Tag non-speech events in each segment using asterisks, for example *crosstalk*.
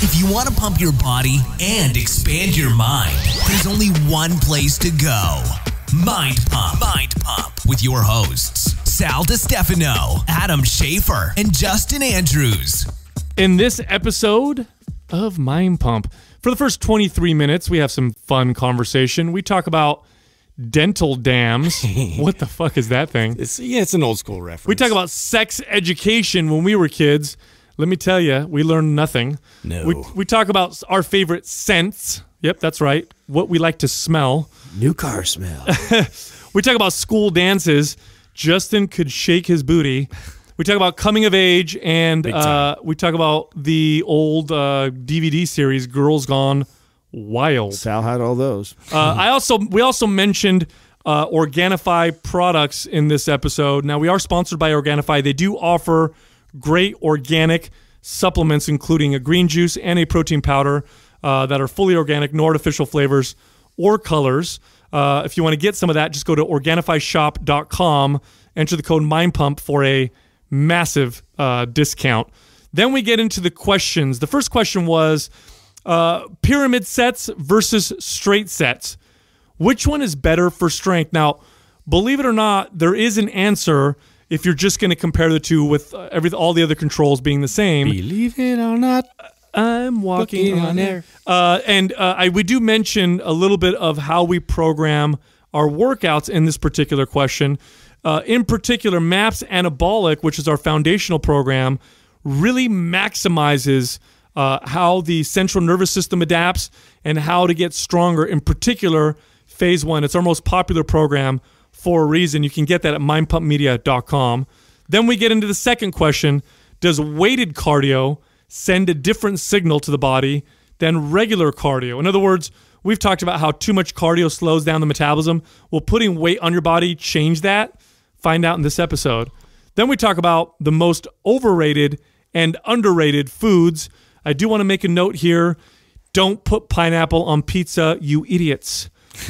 If you want to pump your body and expand your mind, there's only one place to go Mind Pump. Mind Pump with your hosts, Sal Stefano, Adam Schaefer, and Justin Andrews. In this episode of Mind Pump, for the first 23 minutes, we have some fun conversation. We talk about dental dams. *laughs* what the fuck is that thing? It's, yeah, it's an old school reference. We talk about sex education when we were kids. Let me tell you, we learn nothing. No. We, we talk about our favorite scents. Yep, that's right. What we like to smell. New car smell. *laughs* we talk about school dances. Justin could shake his booty. We talk about coming of age, and uh, we talk about the old uh, DVD series "Girls Gone Wild." Sal had all those. uh, I also we also mentioned uh, Organifi products in this episode. Now we are sponsored by Organifi. They do offer great organic supplements, including a green juice and a protein powder uh, that are fully organic, no artificial flavors or colors. Uh, if you want to get some of that, just go to organifyshop.com, enter the code MindPump for a massive uh, discount. Then we get into the questions. The first question was uh, pyramid sets versus straight sets. Which one is better for strength? Now, believe it or not, there is an answer if you're just going to compare the two with uh, every all the other controls being the same. Believe it or not, uh, I'm walking on air. Uh, and uh, I, we do mention a little bit of how we program our workouts in this particular question. Uh, in particular, MAPS Anabolic, which is our foundational program, really maximizes uh, how the central nervous system adapts and how to get stronger, in particular, phase one. It's our most popular program for a reason. You can get that at mindpumpmedia.com. Then we get into the second question Does weighted cardio send a different signal to the body than regular cardio? In other words, we've talked about how too much cardio slows down the metabolism. Will putting weight on your body change that? Find out in this episode. Then we talk about the most overrated and underrated foods. I do want to make a note here don't put pineapple on pizza, you idiots. *laughs*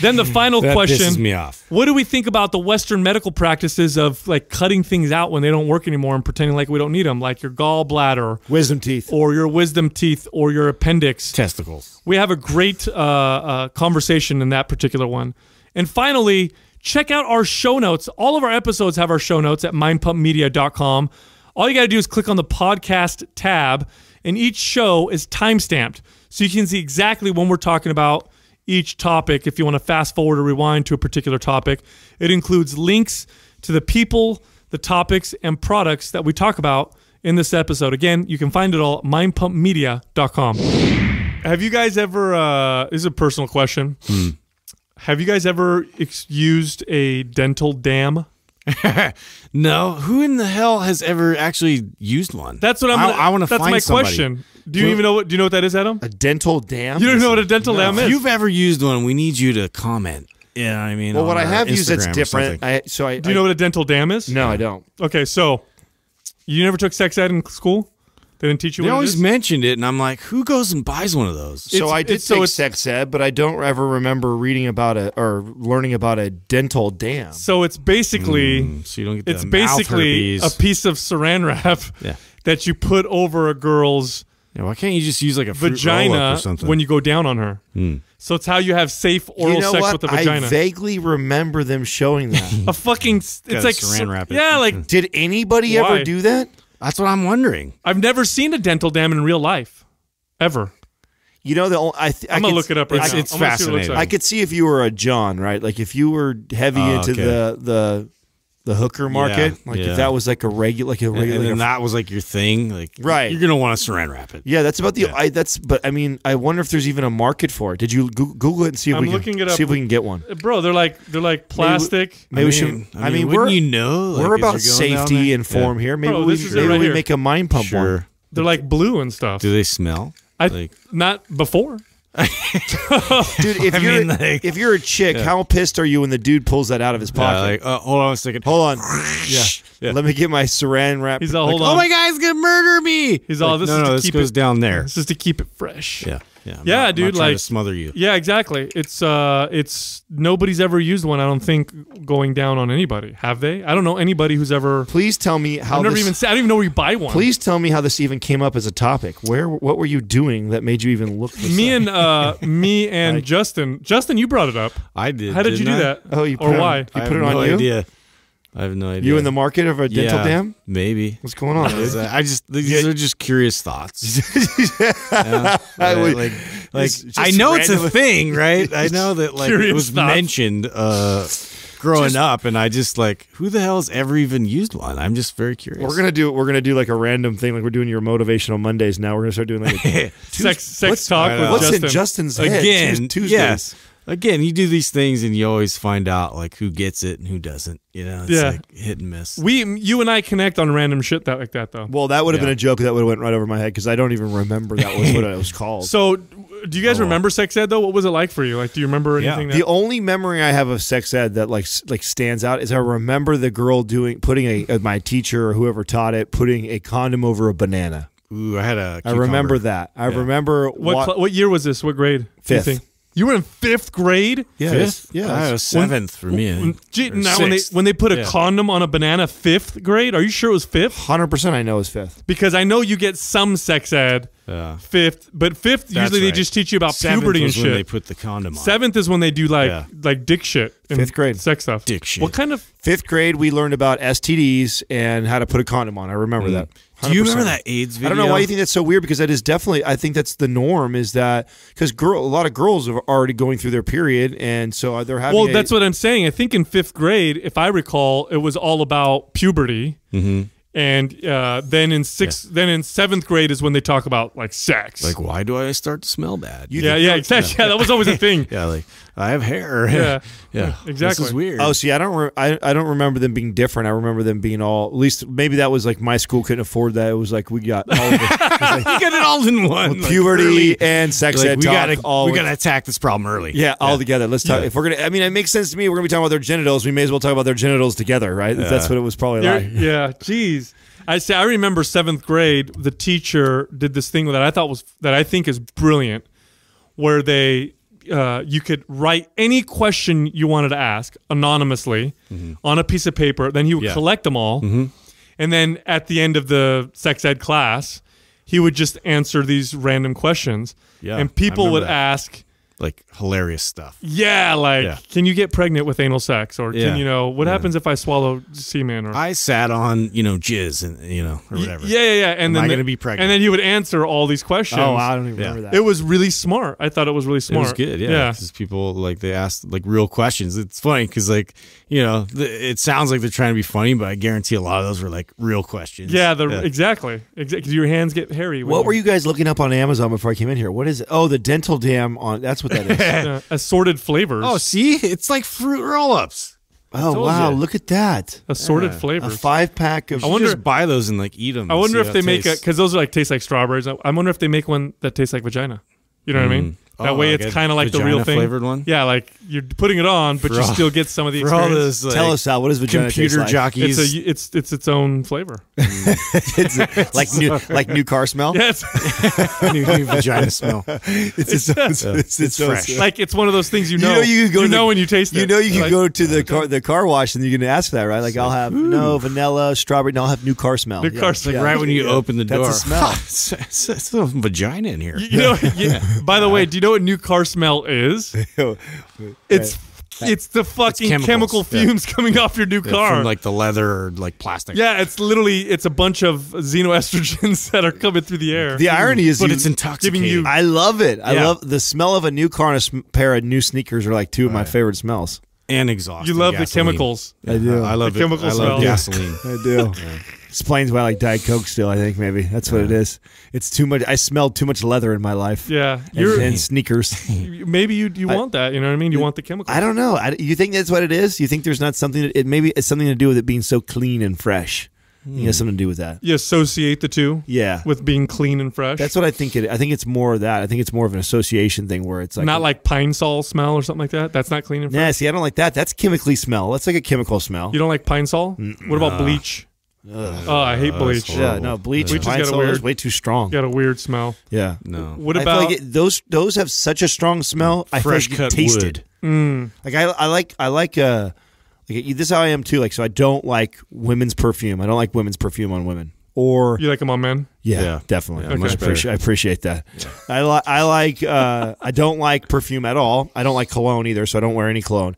then the final that question pisses me off. What do we think about the Western medical practices of like cutting things out when they don't work anymore and pretending like we don't need them, like your gallbladder, wisdom teeth, or your wisdom teeth, or your appendix, testicles? We have a great uh, uh, conversation in that particular one. And finally, check out our show notes. All of our episodes have our show notes at mindpumpmedia.com. All you got to do is click on the podcast tab, and each show is timestamped So you can see exactly when we're talking about each topic if you want to fast forward or rewind to a particular topic. It includes links to the people, the topics, and products that we talk about in this episode. Again, you can find it all at mindpumpmedia.com. Have you guys ever, uh, this is a personal question. Hmm. Have you guys ever used a dental dam? *laughs* no, who in the hell has ever actually used one? That's what I'm. Gonna, I, I want to. That's my somebody. question. Do you, even know what? Do you know what that is, Adam? A dental dam. You don't know what a dental no. dam is. If you've ever used one, we need you to comment. Yeah, I mean, well, what I have Instagram used that's different. I, so I. Do you I, know what a dental dam is? No, I don't. Okay, so you never took sex ed in school. They didn't teach you. They always mentioned it, and I'm like, who goes and buys one of those? So I did so take sex ed, but I don't ever remember reading about it or learning about a dental dam. So it's basically mm, so you don't get it's basically herpes. a piece of saran wrap *laughs* yeah. that you put over a girl's. Yeah, why can't you just use like a vagina when you go down on her? Mm. So it's how you have safe oral you know sex what? with a vagina. I vaguely remember them showing that *laughs* a fucking. It's like saran wrap. It. Yeah, like hmm. did anybody why? ever do that? That's what I'm wondering. I've never seen a dental dam in real life, ever. You know the I th- I'm I gonna could, look it up right it's, now. It's i fascinating. It like. I could see if you were a John, right? Like if you were heavy uh, into okay. the the the hooker market. Yeah, like yeah. if that was like a regular, like a regular, and, and that was like your thing, like right, you're gonna want to saran wrap it. Yeah, that's about the. Yeah. I that's, but I mean, I wonder if there's even a market for it. Did you Google it and see if I'm we looking can, it up. see if we can get one, uh, bro? They're like they're like plastic. Maybe, maybe I mean, we should. I mean, we're you know like, we're about safety and form here. Maybe bro, we maybe right we here. make a mind pump sure. one. They're like blue and stuff. Do they smell? I like, not before. *laughs* dude, if you're mean, like, if you're a chick, yeah. how pissed are you when the dude pulls that out of his pocket? Yeah, like, uh, hold on a second. Hold on. *laughs* yeah, yeah, Let me get my saran wrap. He's all, like, hold oh on. Oh my god, he's gonna murder me. He's all, this no, is no, to this keep goes it, down there. This is to keep it fresh. Yeah. Yeah, I'm dude. Not like to smother you. Yeah, exactly. It's uh, it's nobody's ever used one. I don't think going down on anybody. Have they? I don't know anybody who's ever. Please tell me how. I've never this, even. I don't even know where you buy one. Please tell me how this even came up as a topic. Where? What were you doing that made you even look? Uh, *laughs* me and uh, me and Justin. Justin, you brought it up. I did. How did you do I? that? Oh, you or why? You put it no idea. you. I have no idea. You in the market of a dental yeah, dam? Maybe. What's going on? Dude? I just *laughs* these yeah. are just curious thoughts. *laughs* yeah. right? Like, like I know it's a thing, *laughs* right? I know that like it was thoughts. mentioned uh, growing just, up, and I just like who the hell has ever even used one? I'm just very curious. We're gonna do we're gonna do like a random thing, like we're doing your motivational Mondays now. We're gonna start doing like a, sex sex talk. Right, with what's Justin. in Justin's head? again? Tuesdays. Yes again, you do these things and you always find out like who gets it and who doesn't. You know, it's yeah. like hit and miss. We, you and I connect on random shit that like that though. Well, that would have yeah. been a joke that would have went right over my head because I don't even remember that was what it was *laughs* called. So, do you guys oh. remember sex ed though? What was it like for you? Like, do you remember anything? Yeah. the only memory I have of sex ed that like like stands out is I remember the girl doing putting a uh, my teacher or whoever taught it putting a condom over a banana. Ooh, I had a. Cucumber. I remember that. I yeah. remember what what year was this? What grade? Fifth. You were in fifth grade. Yeah, fifth? yeah. I was seventh when, for me. When, gee, now when they when they put a yeah. condom on a banana, fifth grade. Are you sure it was fifth? Hundred percent, I know it was fifth because I know you get some sex ed. Yeah. Fifth, but fifth usually right. they just teach you about Seventh puberty and shit. they put the condom on. Seventh is when they do like yeah. like dick shit. Fifth grade sex stuff. Dick shit. What kind of fifth grade? We learned about STDs and how to put a condom on. I remember mm. that. Do you remember that AIDS video? I don't know why you think that's so weird because that is definitely I think that's the norm is that because girl a lot of girls are already going through their period and so uh, they're having. Well, that's what I'm saying. I think in fifth grade, if I recall, it was all about puberty. Mm -hmm. And uh, then in sixth, yeah. then in seventh grade is when they talk about like sex. Like, why do I start to smell bad? You yeah, yeah, exactly. Yeah, that was always a *laughs* thing. yeah, like I have hair. *laughs* Yeah, yeah, exactly. This is weird. Oh, see, I don't, re- I, I don't remember them being different. I remember them being all. At least maybe that was like my school couldn't afford that. It was like we got all of it. Like, got *laughs* it all in one. like, puberty early. and sex like, ed. We got to all. We got to attack this problem early. Yeah, all together. Let's talk. Yeah. If we're gonna, I mean, it makes sense to me. We're gonna be talking about their genitals. We may as well talk about their genitals together, right? Yeah. That's what it was probably You're, like. Yeah. Jeez. I say I remember seventh grade. The teacher did this thing that I thought was that I think is brilliant, where they uh, you could write any question you wanted to ask anonymously mm-hmm. on a piece of paper. Then he would yeah. collect them all, mm-hmm. and then at the end of the sex ed class, he would just answer these random questions. Yeah, and people would that. ask like hilarious stuff. Yeah, like yeah. can you get pregnant with anal sex, or yeah. can you know what yeah. happens if I swallow semen? Or I sat on you know jizz and you know or whatever. Yeah, yeah, yeah. And Am then I going to be pregnant? And then you would answer all these questions. Oh, I don't even remember that. It was really smart. I thought it was really smart. It was good. Yeah, because people like they asked like real questions. It's funny because like you know it sounds like they're trying to be funny, but I guarantee a lot of those were like real questions. Yeah, the, exactly. Exactly. Your hands get hairy. What you were you guys looking up on Amazon before I came in here? What is it? oh the dental dam on that's what that is. *laughs* Yeah, assorted flavors. Oh, see, it's like fruit roll-ups. Oh wow, you. look at that. Assorted yeah. flavors. A five pack of. I wonder just buy those and like eat them. I wonder if they make it a because those are like taste like strawberries. I, I wonder if they make one that tastes like vagina. You know mm. what I mean? Mm. That oh, way, it's kind of like the real thing. Flavored one. Yeah, like you're putting it on, but for you all, still get some of the experience. All this, like, Tell us, how. what is vagina computer like? jockeys? It's, a, *laughs* it's it's its own flavor. *laughs* it's like new like new car smell. *laughs* Yes, new, new, vagina smell. It's it's, own, it's, it's, it's fresh. Own, like it's one of those things you know. You know you can go. You know the, when you taste it. You know you can like, go to the car the car wash and you're gonna ask for that, right? Like I'll have Ooh. no vanilla, strawberry. No, I'll have new car smell. New yeah, car smell. Like right when you open the door. That's a smell. It's some vagina in here. You know. By the way, do you know what new car smell is? *laughs* It's it's the fucking it's chemical fumes yeah. *laughs* coming off your new car, from like the leather or like plastic. Yeah, it's literally it's a bunch of xenoestrogens *laughs* that are coming through the air. The irony is, but you, it's intoxicating. You, I love it. I yeah. love the smell of a new car and a pair of new sneakers are like two of my favorite smells. And exhaust. You love the chemicals. I do. I love the it. chemical I love smell. gasoline. I do explains why I like Diet Coke still. I think maybe that's what it is. It's too much. I smelled too much leather in my life. Yeah, and, you're- and sneakers. *laughs* Maybe you you want that. You know what I mean? You want the chemical. I don't know. I, you think that's what it is? You think there's not something? That, it maybe it's something to do with it being so clean and fresh. You know, hmm. something to do with that. You associate the two Yeah, with being clean and fresh. that's what I think. It. I think it's more of that. I think it's more of an association thing where it's like not like pine sol smell or something like that. That's not clean and fresh. see, I don't like that. That's chemically smell. That's like a chemical smell. You don't like pine sol? What about bleach? Oh, I hate bleach. Yeah, no, bleach. Bleach has got a weird, is way too strong. Got a weird smell. Yeah. No. What about like it, those? Those have such a strong smell. I fresh cut tasted. Wood. Mm. Like I, I like, I like. Uh, like this is how I am too. Like so, I don't like women's perfume. I don't like women's perfume on women. Or you like them on men? Yeah, yeah. definitely. Yeah, okay. I, appreciate, I appreciate that. Yeah. I, I like. Uh, I don't like perfume at all. I don't like cologne either, so I don't wear any cologne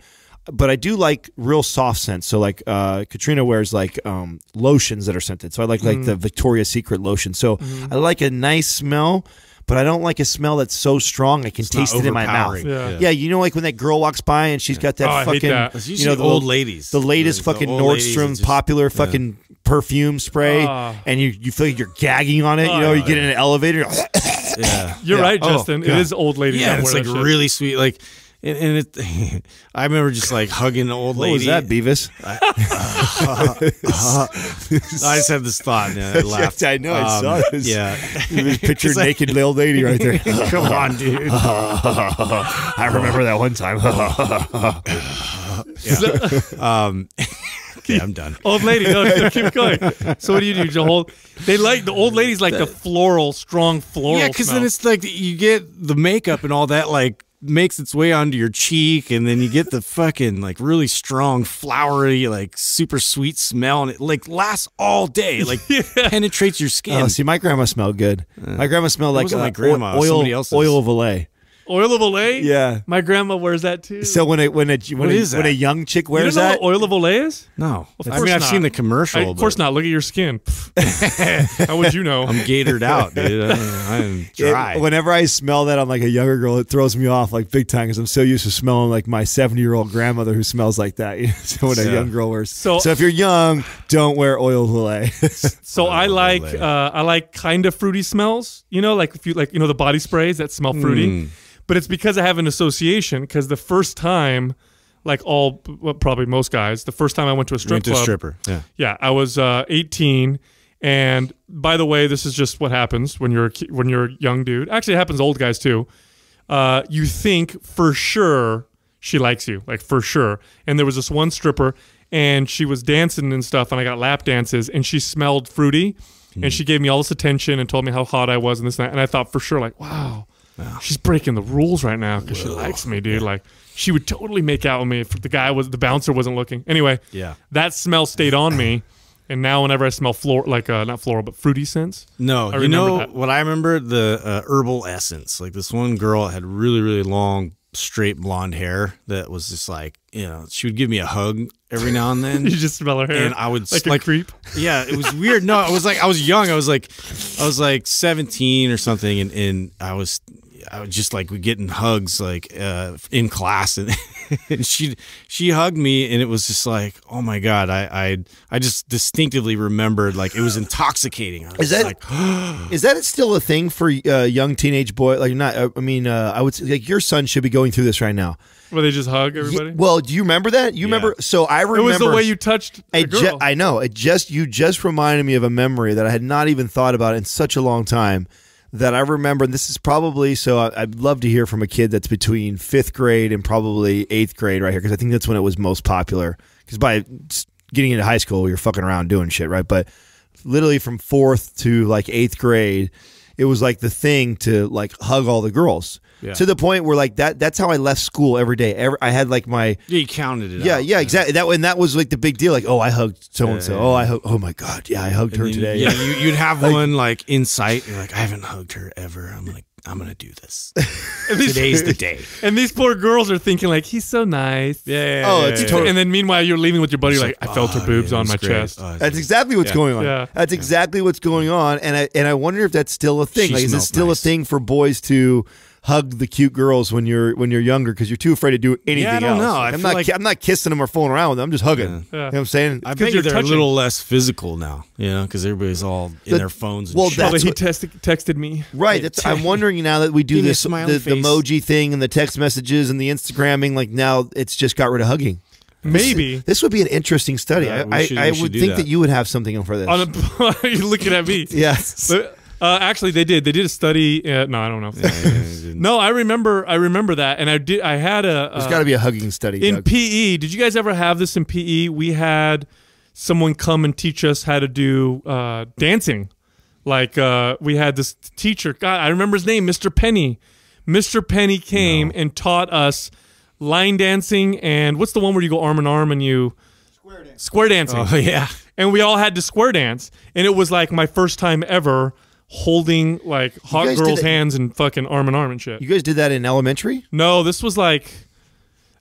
but I do like real soft scents. So like uh, Katrina wears like um, lotions that are scented. So I like like mm. the Victoria's Secret lotion. So mm. I like a nice smell, but I don't like a smell that's so strong I can it's taste it in my mouth. Yeah. yeah. yeah, you know like when that girl walks by and she's got that oh, fucking that. you know the old ladies, the latest yeah, fucking the Nordstrom just, popular fucking yeah. perfume spray, uh, and you you feel like you're gagging on it. Uh, you oh, know you get in an elevator. yeah, *laughs* you're right, oh, Justin. Oh, it is old ladies. Yeah, it's like really sweet. Like and, and it, *laughs* I remember just like hugging the old what lady. What was that, Beavis? I, uh, uh, *laughs* uh, I just had this thought and I laughed. I know, um, I saw this. Um, *laughs* yeah, picture naked little lady right there. Come on, dude. I remember that one time. yeah. Um, okay, I'm done. Old lady, no, keep going. So what do you do? You hold. They like the old lady's like the floral, strong floral. Yeah, because then it's like you get the makeup and all that like makes its way onto your cheek and then you get the *laughs* fucking like really strong flowery like super sweet smell and it like lasts all day like *laughs* yeah. penetrates your skin. Oh, see my grandma smelled good. Uh, my grandma smelled like uh, my grandma, oil oil, oil valet. Oil of Olay? Yeah. My grandma wears that too. So when a when a when, a, when a, young chick wears you know that, oil of Olay is? No. Well, I mean, I've seen the commercial. I, of course not. Look at your skin. *laughs* How would you know? I'm gaitered out, dude. I, am dry. It, whenever I smell that on like a younger girl, it throws me off like big time because I'm so used to smelling like my 70 year old grandmother who smells like that. *laughs* so when so, a young girl wears, so, so if you're young, don't wear oil of Olay. *laughs* so oil I like uh, I like kind of fruity smells. You know, like if you like you know the body sprays that smell fruity. Mm but it's because I have an association. Because the first time, like all, well, probably most guys, the first time I went to a strip went to stripper, yeah, yeah, I was uh, 18. And by the way, this is just what happens when you're when you're a young dude. Actually, it happens to old guys too. Uh, you think for sure she likes you, like for sure. And there was this one stripper, and she was dancing and stuff, and I got lap dances, and she smelled fruity, mm. and hmm. she gave me all this attention and told me how hot I was and this and that. And I thought for sure, like, wow, She's breaking the rules right now because she likes me, dude. Yeah. Like she would totally make out with me if the guy was the bouncer wasn't looking. Anyway, yeah, that smell stayed on me, *coughs* and now whenever I smell floral, like uh, not floral but fruity scents. No, I you know that. what I remember the uh, herbal essence. Like this one girl had really really long straight blonde hair that was just like you know she would give me a hug every now and then *laughs* you just smell her hair and i would like, like creep yeah it was weird no it was like i was young i was like i was like 17 or something and, and i was I was just like getting hugs like uh, in class, and, *laughs* and, she she hugged me, and it was just like, oh my god, I I, I just distinctively remembered like it was intoxicating. Was is that like, *gasps* is that still a thing for uh, young teenage boy? Like not, uh, I mean, uh, I would say, like your son should be going through this right now. Where they just hug everybody. Yeah, well, do you remember that? You yeah. remember? So I remember. It was the way you touched. I know. It just you just reminded me of a memory that I had not even thought about in such a long time that I remember, and this is probably so I, would love to hear from a kid that's between fifth grade and probably eighth grade right here, because I think that's when it was most popular. Because by getting into high school, you're fucking around doing shit, right? But literally from fourth to like eighth grade, it was like the thing to like hug all the girls. To the point where like that that's how I left school every day. Every, I had like my You counted it. Yeah, out. yeah, exactly. That and that was like the big deal like oh I hugged so and so. Oh, I hugged oh my god. Yeah, I hugged and her you, today. Yeah, you, would have *laughs* like, one like sight. You're like I haven't hugged her ever. I'm like I'm gonna do this. *laughs* Today's the *laughs* day. And these poor girls are thinking like, he's so nice. Yeah. yeah oh, it's yeah, totally. And then meanwhile, you're leaving with your buddy. Like, like, I felt oh, her boobs on my great. chest. Oh, that's exactly what's going on. That's exactly what's going on. And I and I wonder if that's still a thing. She like, is it still nice. a thing for boys to? hug the cute girls when you're when you're younger because you're too afraid to do anything yeah, I don't else. Know. I am not like, I'm not kissing them or fooling around with them. I'm just hugging. Yeah. Yeah. You know what I'm saying? I think you're they're a little less physical now, you know, because everybody's all in the, their phones. well, shit. that's he test, texted me. Right. That's, I'm wondering now that we do this the, the, emoji thing and the text messages and the Instagramming. Like now, it's just got rid of hugging. Maybe this, this would be an interesting study. I, should, I, I would think that. that. you would have something for this. On a, *laughs* you're looking at me. *laughs* yes. But, uh, actually, they did. They did a study. Uh, no, I don't know. Yeah, *laughs* no, I remember. I remember that, and I did. I had a. There's uh, got to be a hugging study in Doug. PE. Did you guys ever have this in PE? We had someone come and teach us how to do uh, dancing. Like uh, we had this teacher. God, I remember his name, Mr. Penny. Mr. Penny came no. and taught us line dancing and what's the one where you go arm in arm and you square dance. Square dancing. Oh *laughs* yeah. And we all had to square dance, and it was like my first time ever holding like hot girls' hands and fucking arm in arm and shit. You guys did that in elementary? No, this was like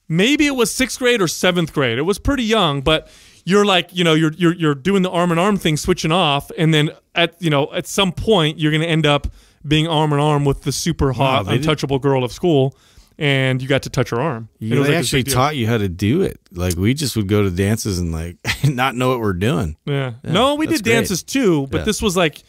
maybe it was sixth grade or seventh grade. It was pretty young, but you're like you know you're you're you're doing the arm in arm thing, switching off, and then at you know at some point you're gonna end up being arm in arm with the super hot untouchable did. girl of school. And you got to touch her arm. You know, they like actually taught you how to do it. Like we just would go to dances and like *laughs* not know what we're doing. Yeah. yeah no, we did great. dances too, but yeah. this was like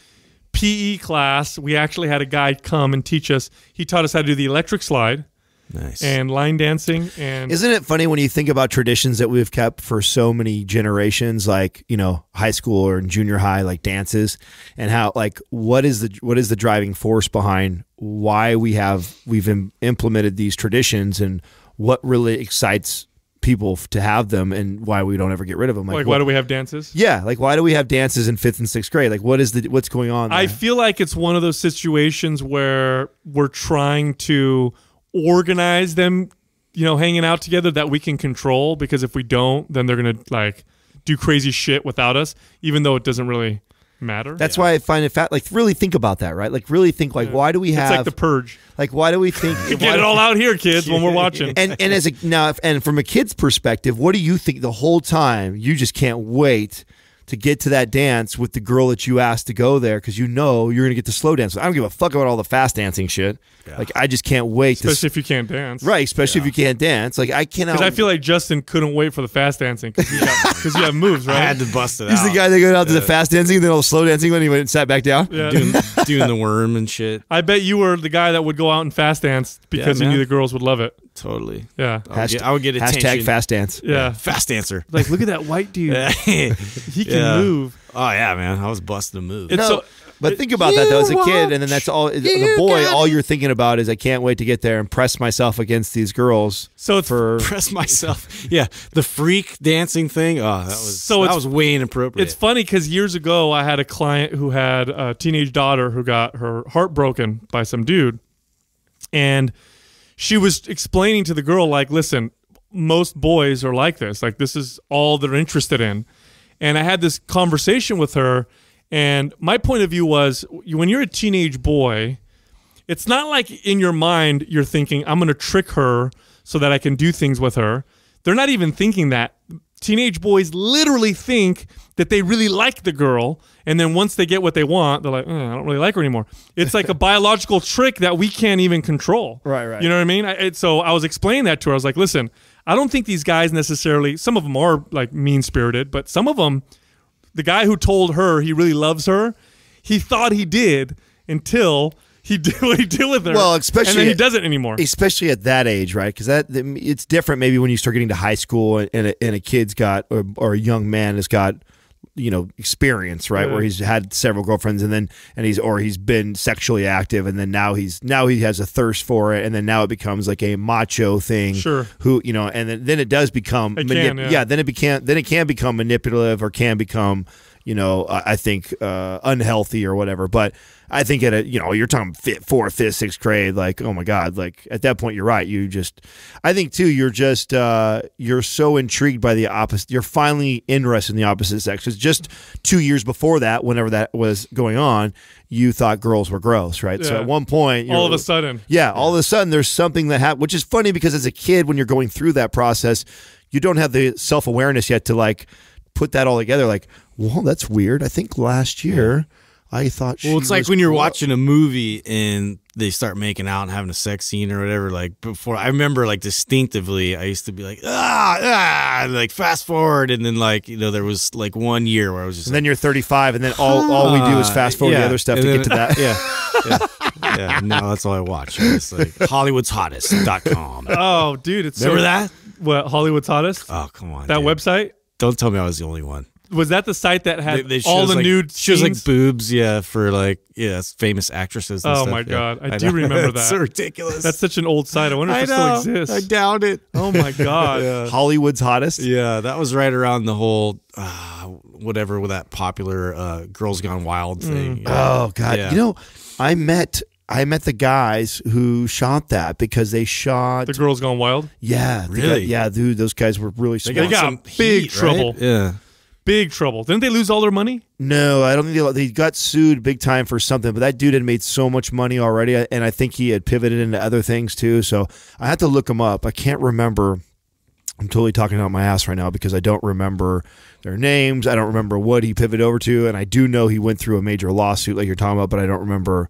PE class, we actually had a guy come and teach us. He taught us how to do the electric slide. Nice. And line dancing and Isn't it funny when you think about traditions that we've kept for so many generations like, you know, high school or junior high like dances and how like what is the what is the driving force behind why we have we've Im implemented these traditions and what really excites people to have them and why we don't ever get rid of them. Like, like why do we have dances? Yeah, like why do we have dances in fifth and sixth grade? Like what is the what's going on? There? I feel like it's one of those situations where we're trying to organize them, you know, hanging out together that we can control because if we don't, then they're gonna like do crazy shit without us, even though it doesn't really matter. That's yeah. why I find it fat. Like really think about that, right? Like really think like yeah. why do we have it's like the purge? Like why do we think *laughs* get it all out here, kids, when we're *laughs* watching? And and as a now if, and from a kid's perspective, what do you think the whole time? You just can't wait to get to that dance with the girl that you asked to go there because you know you're gonna get the slow dance. I don't give a fuck about all the fast dancing shit. Yeah. Like I just can't wait. Especially if you can't dance. Right. Especially yeah. if you can't dance. Like I cannot. Because I feel like Justin couldn't wait for the fast dancing because you, have moves, right? *laughs* I had to bust it. He's out. the guy that goes out yeah. to the fast dancing and then all the slow dancing when he went and sat back down. Yeah. Doing, *laughs* doing, the worm and shit. I bet you were the guy that would go out and fast dance because you knew the girls would love it. Totally. Yeah. I would, get, I would get attention. Hashtag fast dance. Yeah. Fast dancer. Like look at that white dude. *laughs* he can move. Oh yeah, man. I was busting a move. It's no. so but think about you that though, as a kid, and then that's all. As a boy, all you're thinking about is I can't wait to get there and press myself against these girls. So for *laughs* press myself, yeah, the freak dancing thing. Oh, that was so that was way inappropriate. It's funny because years ago I had a client who had a teenage daughter who got her heart broken by some dude, and she was explaining to the girl like, "Listen, most boys are like this. Like this is all they're interested in." And I had this conversation with her and my point of view was when you're a teenage boy, it's not like in your mind you're thinking, I'm going to trick her so that I can do things with her. They're not even thinking that. Teenage boys literally think that they really like the girl. And then once they get what they want, they're like, mm, I don't really like her anymore. It's like a *laughs* biological trick that we can't even control. Right, right. You know what I mean? I, so I was explaining that to her. I was like, listen, I don't think these guys necessarily, some of them are like mean spirited, but some of them, the guy who told her he really loves her, he thought he did until he *laughs* did what he did with her. Well, especially and then he doesn't anymore. Especially at that age, right? Because that it's different. Maybe when you start getting to high school and a, and a kid's got or, or a young man has got you know experience right yeah. where he's had several girlfriends and then and he's or he's been sexually active and then now he's now he has a thirst for it and then now it becomes like a macho thing sure who you know and then, then it does become it can, yeah. yeah. then it became then it can become manipulative or can become you know, I think uh, unhealthy or whatever. But I think at a, you know, you're talking fifth, fourth, fifth, sixth grade, like, oh my God, like at that point, you're right. You just, I think too, you're just, uh, you're so intrigued by the opposite. You're finally interested in the opposite sex. Because just two years before that, whenever that was going on, you thought girls were gross, right? Yeah. So at one point, all of a sudden, yeah, all of a sudden, there's something that happened, which is funny because as a kid, when you're going through that process, you don't have the self awareness yet to like put that all together. Like, well, that's weird. I think last year yeah. I thought Well, it's like when you're watching a movie and they start making out and having a sex scene or whatever. Like before, I remember like distinctively, I used to be like, ah, ah, like fast forward. And then like, you know, there was like one year where I was just. And like, then you're 35, and then all, all we do is ah, fast forward yeah. the other stuff and to then, get to that. *laughs* yeah. yeah. yeah. No, that's all I watch. It's like *laughs* com Oh, dude. It's Remember so, that? What, Hollywood's Hottest? Oh, come on. That dude. website? Don't tell me I was the only one was that the site that had they, they all the like, nude she was like boobs yeah for like yeah famous actresses oh stuff, my god i, I do *laughs* remember that so ridiculous that's such an old site i wonder if I it know. still exists i doubt it *laughs* oh my god *laughs* yeah. hollywood's hottest yeah that was right around the whole uh, whatever with that popular uh, girls gone wild mm. thing mm. yeah. oh god you know i met I met the guys who shot that because they shot the girls gone wild. Yeah, really? yeah, dude, those guys were really. They got, some big heat, trouble. Right? Yeah, big trouble. Didn't they lose all their money? No, I don't think they, they got sued big time for something. But that dude had made so much money already, uh, and I think he had pivoted into other things too. So I had to look him up. I can't remember. I'm totally talking out my ass right now because I don't remember their names. I don't remember what he pivoted over to, and I do know he went through a major lawsuit like you're talking about, but I don't remember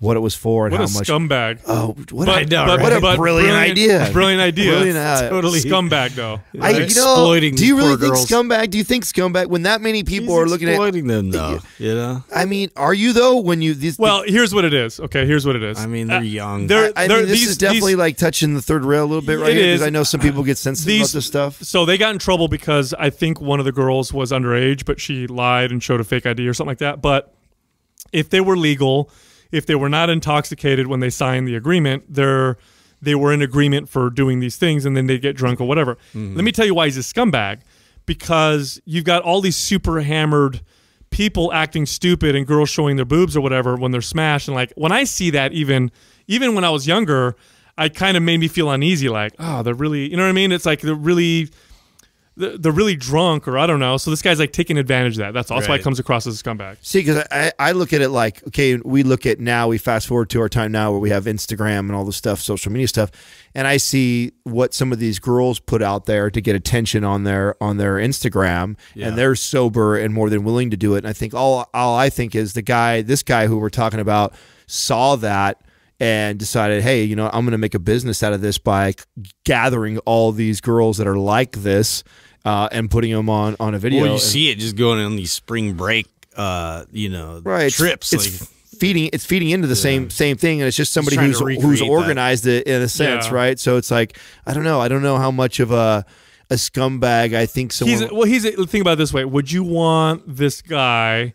what it was for and what how a much scumbag. Oh, what but, I know, but, right? What a brilliant, idea! Brilliant idea. Brilliant, uh, totally scumbag though. I, you exploiting know, do you really think girls. scumbag? Do you think scumbag when that many people He's are looking exploiting at exploiting them though? You know, I mean, are you though? When you these well, here's what it is. Okay, here's what it is. I mean, they're uh, young. they're, I, I they're, mean, this these, is definitely these, like touching the third rail a little bit right here because I know some people get sensitive about this stuff. So they got in trouble because I think one of the girls was underage, but she lied and showed a fake ID or something like that. But if they were legal if they were not intoxicated when they signed the agreement, they're they were in agreement for doing these things and then they get drunk or whatever. Mm-hmm. Let me tell you why he's a scumbag because you've got all these super hammered people acting stupid and girls showing their boobs or whatever when they're smashed and like when I see that even even when I was younger, I kind of made me feel uneasy like, oh, they're really, you know what I mean? It's like they're really they're really drunk or I don't know. So this guy's like taking advantage of that. That's also right. why it comes across as a scumbag. See, because I, I look at it like, okay, we look at now, we fast forward to our time now where we have Instagram and all this stuff, social media stuff. And I see what some of these girls put out there to get attention on their on their Instagram. Yeah. And they're sober and more than willing to do it. And I think all, all I think is the guy, this guy who we're talking about saw that and decided, hey, you know, I'm going to make a business out of this by gathering all these girls that are like this uh, and putting them on on a video. Well, you see it just going on these spring break, uh, you know, right. trips. It's, it's feeding it's feeding into the yeah. same same thing, and it's just somebody who's who's organized that. it in a sense, yeah. right? So it's like I don't know, I don't know how much of a a scumbag I think someone. He's, well, he's think about this way: Would you want this guy?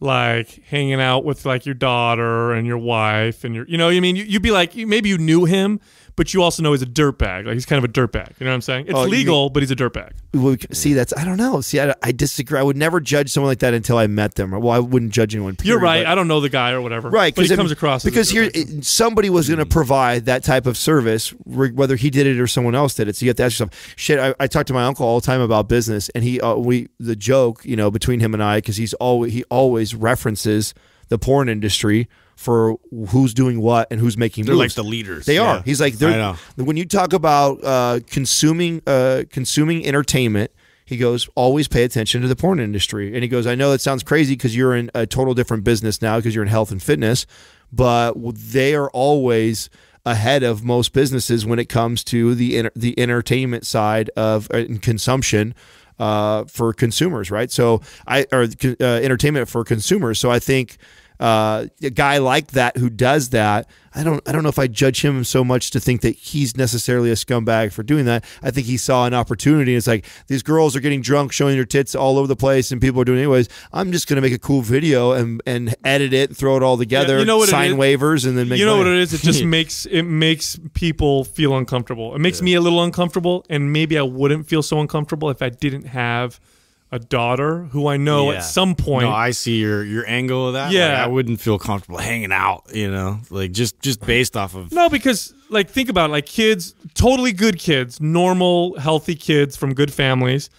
like hanging out with like your daughter and your wife and your you know I mean you, would be like maybe you knew him but you also know he's a dirtbag. Like he's kind of a dirtbag. You know what I'm saying? It's oh, legal, mean, but he's a dirtbag. Well, see, that's I don't know. See, I, I, disagree. I would never judge someone like that until I met them. Well, I wouldn't judge anyone. Period, You're right. But, I don't know the guy or whatever. Right, because he I mean, comes across because here it, somebody was going to provide that type of service, whether he did it or someone else did it. So you have to ask yourself, shit. I, I talk to my uncle all the time about business, and he uh, we the joke you know between him and I because he's always he always references the porn industry for who's doing what and who's making. They're moves. like the leaders. They yeah. are. He's like they're. When you talk about uh, consuming uh, consuming entertainment, he goes always pay attention to the porn industry, and he goes I know that sounds crazy because you're in a total different business now because you're in health and fitness, but they are always ahead of most businesses when it comes to the the entertainment side of uh, consumption uh, for consumers, right? So I or uh, entertainment for consumers. So I think uh, a guy like that who does that, I don't I don't know if I judge him so much to think that he's necessarily a scumbag for doing that. I think he saw an opportunity. It's like these girls are getting drunk, showing their tits all over the place, and people are doing it anyways. I'm just gonna make a cool video and and edit it, and throw it all together, yeah, you know what sign waivers, and then make you know money. what it is. It just *laughs* makes it makes people feel uncomfortable. It makes yeah. me a little uncomfortable, and maybe I wouldn't feel so uncomfortable if I didn't have a daughter who I know yeah. at some point. No, I see your your angle of that. Yeah, like, I wouldn't feel comfortable hanging out. You know, like just just based off of no, because like think about it, like kids, totally good kids, normal healthy kids from good families.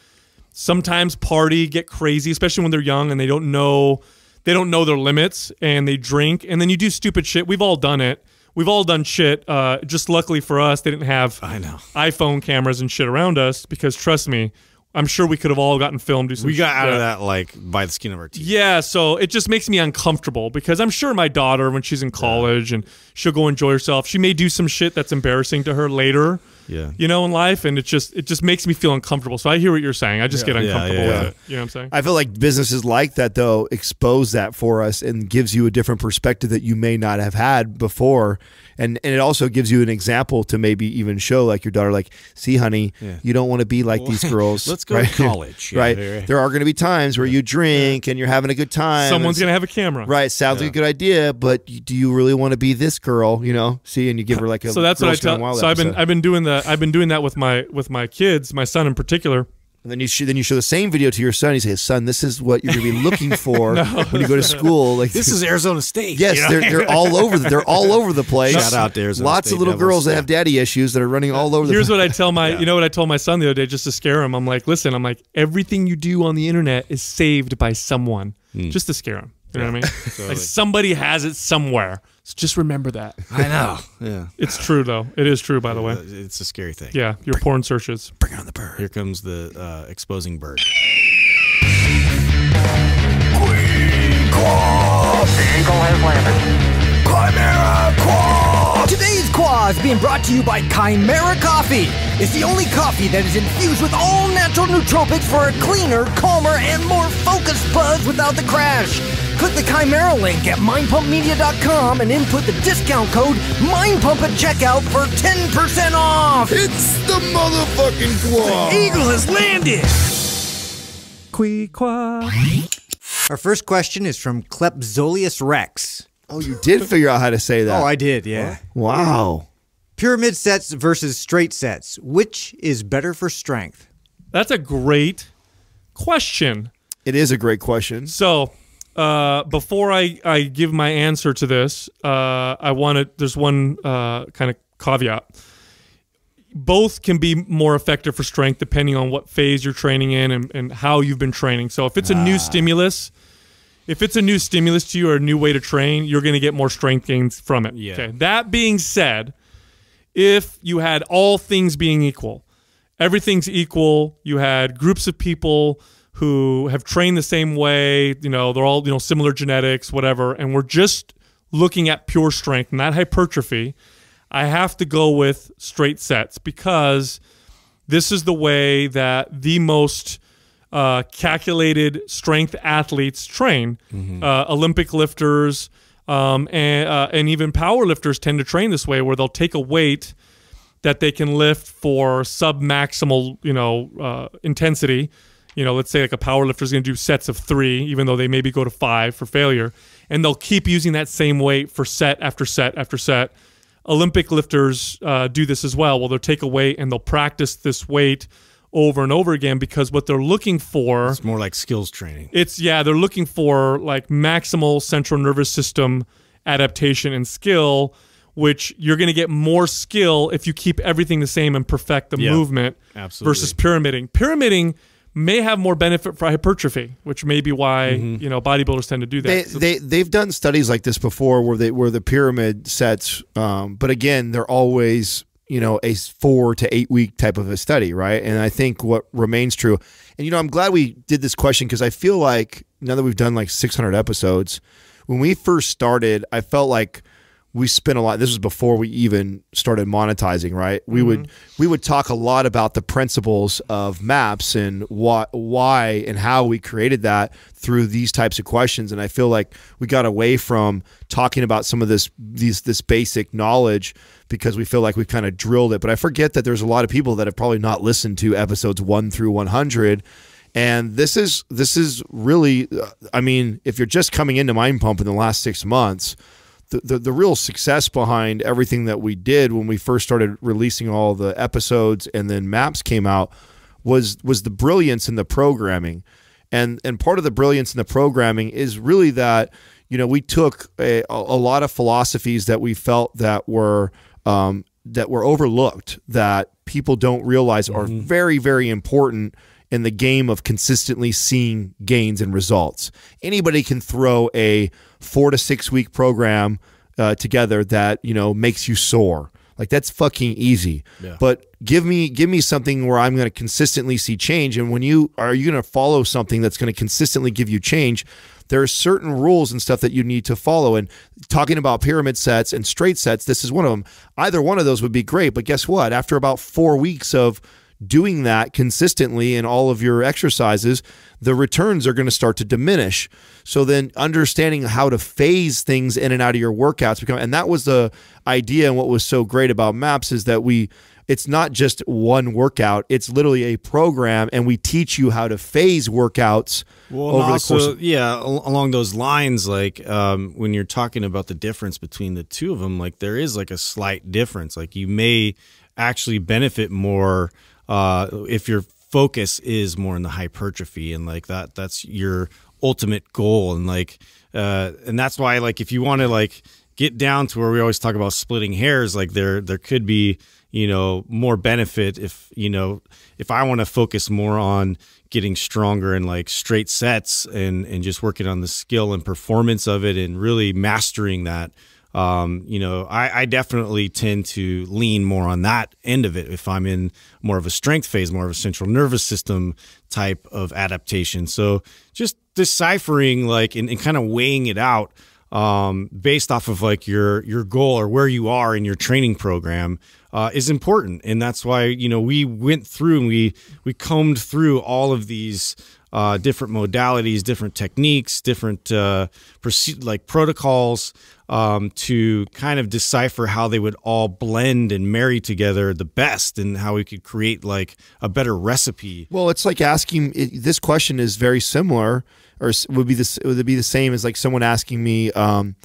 Sometimes party, get crazy, especially when they're young and they don't know they don't know their limits and they drink and then you do stupid shit. We've all done it. We've all done shit. Uh, just luckily for us, they didn't have I know iPhone cameras and shit around us because trust me I'm sure we could have all gotten filmed. we got out of that like by the skin of our teeth. Yeah, so it just makes me uncomfortable because I'm sure my daughter, when she's in college yeah. and she'll go enjoy herself, she may do some shit that's embarrassing to her later. Yeah, you know, in life, and it just it just makes me feel uncomfortable. So I hear what you're saying. I just yeah. get uncomfortable with it. You know what I'm saying? I feel like businesses like that though expose that for us and gives you a different perspective that you may not have had before and and it also gives you an example to maybe even show like your daughter like see honey yeah. you don't want to be like these *laughs* girls let's go right? to college *laughs* yeah, right? there are going to be times where you drink and you're having a good time someone's going to have a camera right sounds like a good idea but do you really want to be this girl you know see and you give her like a so that's what I tell so I've been I've been doing the I've been doing that with my with my kids my son in particular and then you show, then you show the same video to your son. You say, "Son, this is what you're going to be looking *laughs* for no. when you go to school." Like this is Arizona State. Yes, you know? they're, they're *laughs* all over. The, they're all over the place. Shout out to Arizona Lots State of little Devils. girls that have daddy issues that are running all over. Here's the Here's what I tell my, yeah. you know, what I told my son the other day, just to scare him. I'm like, "Listen, I'm like, everything you do on the internet is saved by someone, mm. just to scare him." You know yeah. what I mean? *laughs* totally. Like somebody has it somewhere. So just remember that. I know. *laughs* yeah. It's true though. It is true by the way. Uh, it's a scary thing. Yeah, your bring, porn searches. Bring on the bird. Here comes the uh, exposing bird. Queen The eagle has landed. Chimera Claw. Today's Claw is being brought to you by Chimera Coffee. It's the only coffee that is infused with all natural nootropics for a cleaner, calmer, and more focused buzz without the crash. Click the Chimera link at mindpumpmedia.com and input the discount code MINDPUMP at checkout for 10% off? It's the motherfucking claw! The eagle has landed! Qua. Our first question is from Klepzolius Rex. Oh, you did figure out how to say that. Oh, I did, yeah. Wow. Pyramid sets versus straight sets. Which is better for strength? That's a great question. It is a great question. So uh, before I, I give my answer to this, uh, I want to. There's one uh, kind of caveat. Both can be more effective for strength depending on what phase you're training in and, and how you've been training. So if it's a new ah. stimulus, if it's a new stimulus to you or a new way to train, you're going to get more strength gains from it. Yeah. Okay. That being said, if you had all things being equal, everything's equal, you had groups of people who have trained the same way. You know, they're all you know similar genetics, whatever. And we're just looking at pure strength, not hypertrophy. I have to go with straight sets because this is the way that the most uh, calculated strength athletes train. Mm-hmm. Uh, Olympic lifters um, and uh, and even power lifters tend to train this way, where they'll take a weight that they can lift for sub maximal, you know, uh, intensity you know, let's say like a power lifter is going to do sets of three, even though they maybe go to five for failure, and they'll keep using that same weight for set after set after set. Olympic lifters uh, do this as well. Well, they'll take a weight and they'll practice this weight over and over again because what they're looking for it's more like skills training. It's yeah, they're looking for like maximal central nervous system adaptation and skill, which you're going to get more skill if you keep everything the same and perfect the yeah, movement absolutely. versus pyramiding. Pyramiding may have more benefit for hypertrophy, which may be why mm-hmm. you know bodybuilders tend to do that. They, so they they've done studies like this before, where they where the pyramid sets, um, but again, they're always you know a four to eight week type of a study, right? And I think what remains true, and you know, I'm glad we did this question because I feel like now that we've done like 600 episodes, when we first started, I felt like we spent a lot this was before we even started monetizing right we mm -hmm. would mm-hmm. we would talk a lot about the principles of maps and what why and how we created that through these types of questions and i feel like we got away from talking about some of this these this basic knowledge because we feel like we've kind of drilled it but i forget that there's a lot of people that have probably not listened to episodes 1 through 100 and this is this is really uh, i mean if you're just coming into mind pump in the last 6 months the, the, the real success behind everything that we did when we first started releasing all the episodes and then maps came out was was the brilliance in the programming. And and part of the brilliance in the programming is really that you know we took a, a lot of philosophies that we felt that were um, that were overlooked that people don't realize mm -hmm. are mm-hmm. very very important in the game of consistently seeing gains and results. Anybody can throw a four to six week program uh, together that you know makes you sore. Like that's fucking easy. Yeah. But give me give me something where I'm going to consistently see change. And when you are you going to follow something that's going to consistently give you change, there are certain rules and stuff that you need to follow. And talking about pyramid sets and straight sets, this is one of them. Either one of those would be great. But guess what? After about four weeks of doing that consistently in all of your exercises, the returns are going to start to diminish. So then understanding how to phase things in and out of your workouts become and that was the idea and what was so great about MAPS is that we it's not just one workout it's literally a program and we teach you how to phase workouts well, over also, the course of- yeah along those lines like um, when you're talking about the difference between the two of them like there is like a slight difference like you may actually benefit more uh, if your focus is more in the hypertrophy and like that, that's your ultimate goal. And like, uh, and that's why like if you want to like get down to where we always talk about splitting hairs, like there there could be you know more benefit if you know if I want to focus more on getting stronger and like straight sets and and just working on the skill and performance of it and really mastering that um, you know, I, I, definitely tend to lean more on that end of it if I'm in more of a strength phase, more of a central nervous system type of adaptation. So just deciphering like and, and kind of weighing it out um, based off of like your your goal or where you are in your training program uh, is important, and that's why you know we went through and we we combed through all of these. Uh, different modalities, different techniques, different uh, like protocols um, to kind of decipher how they would all blend and marry together the best and how we could create like a better recipe. Well, it's like asking it, this question is very similar or would be this would it be the same as like someone asking me um,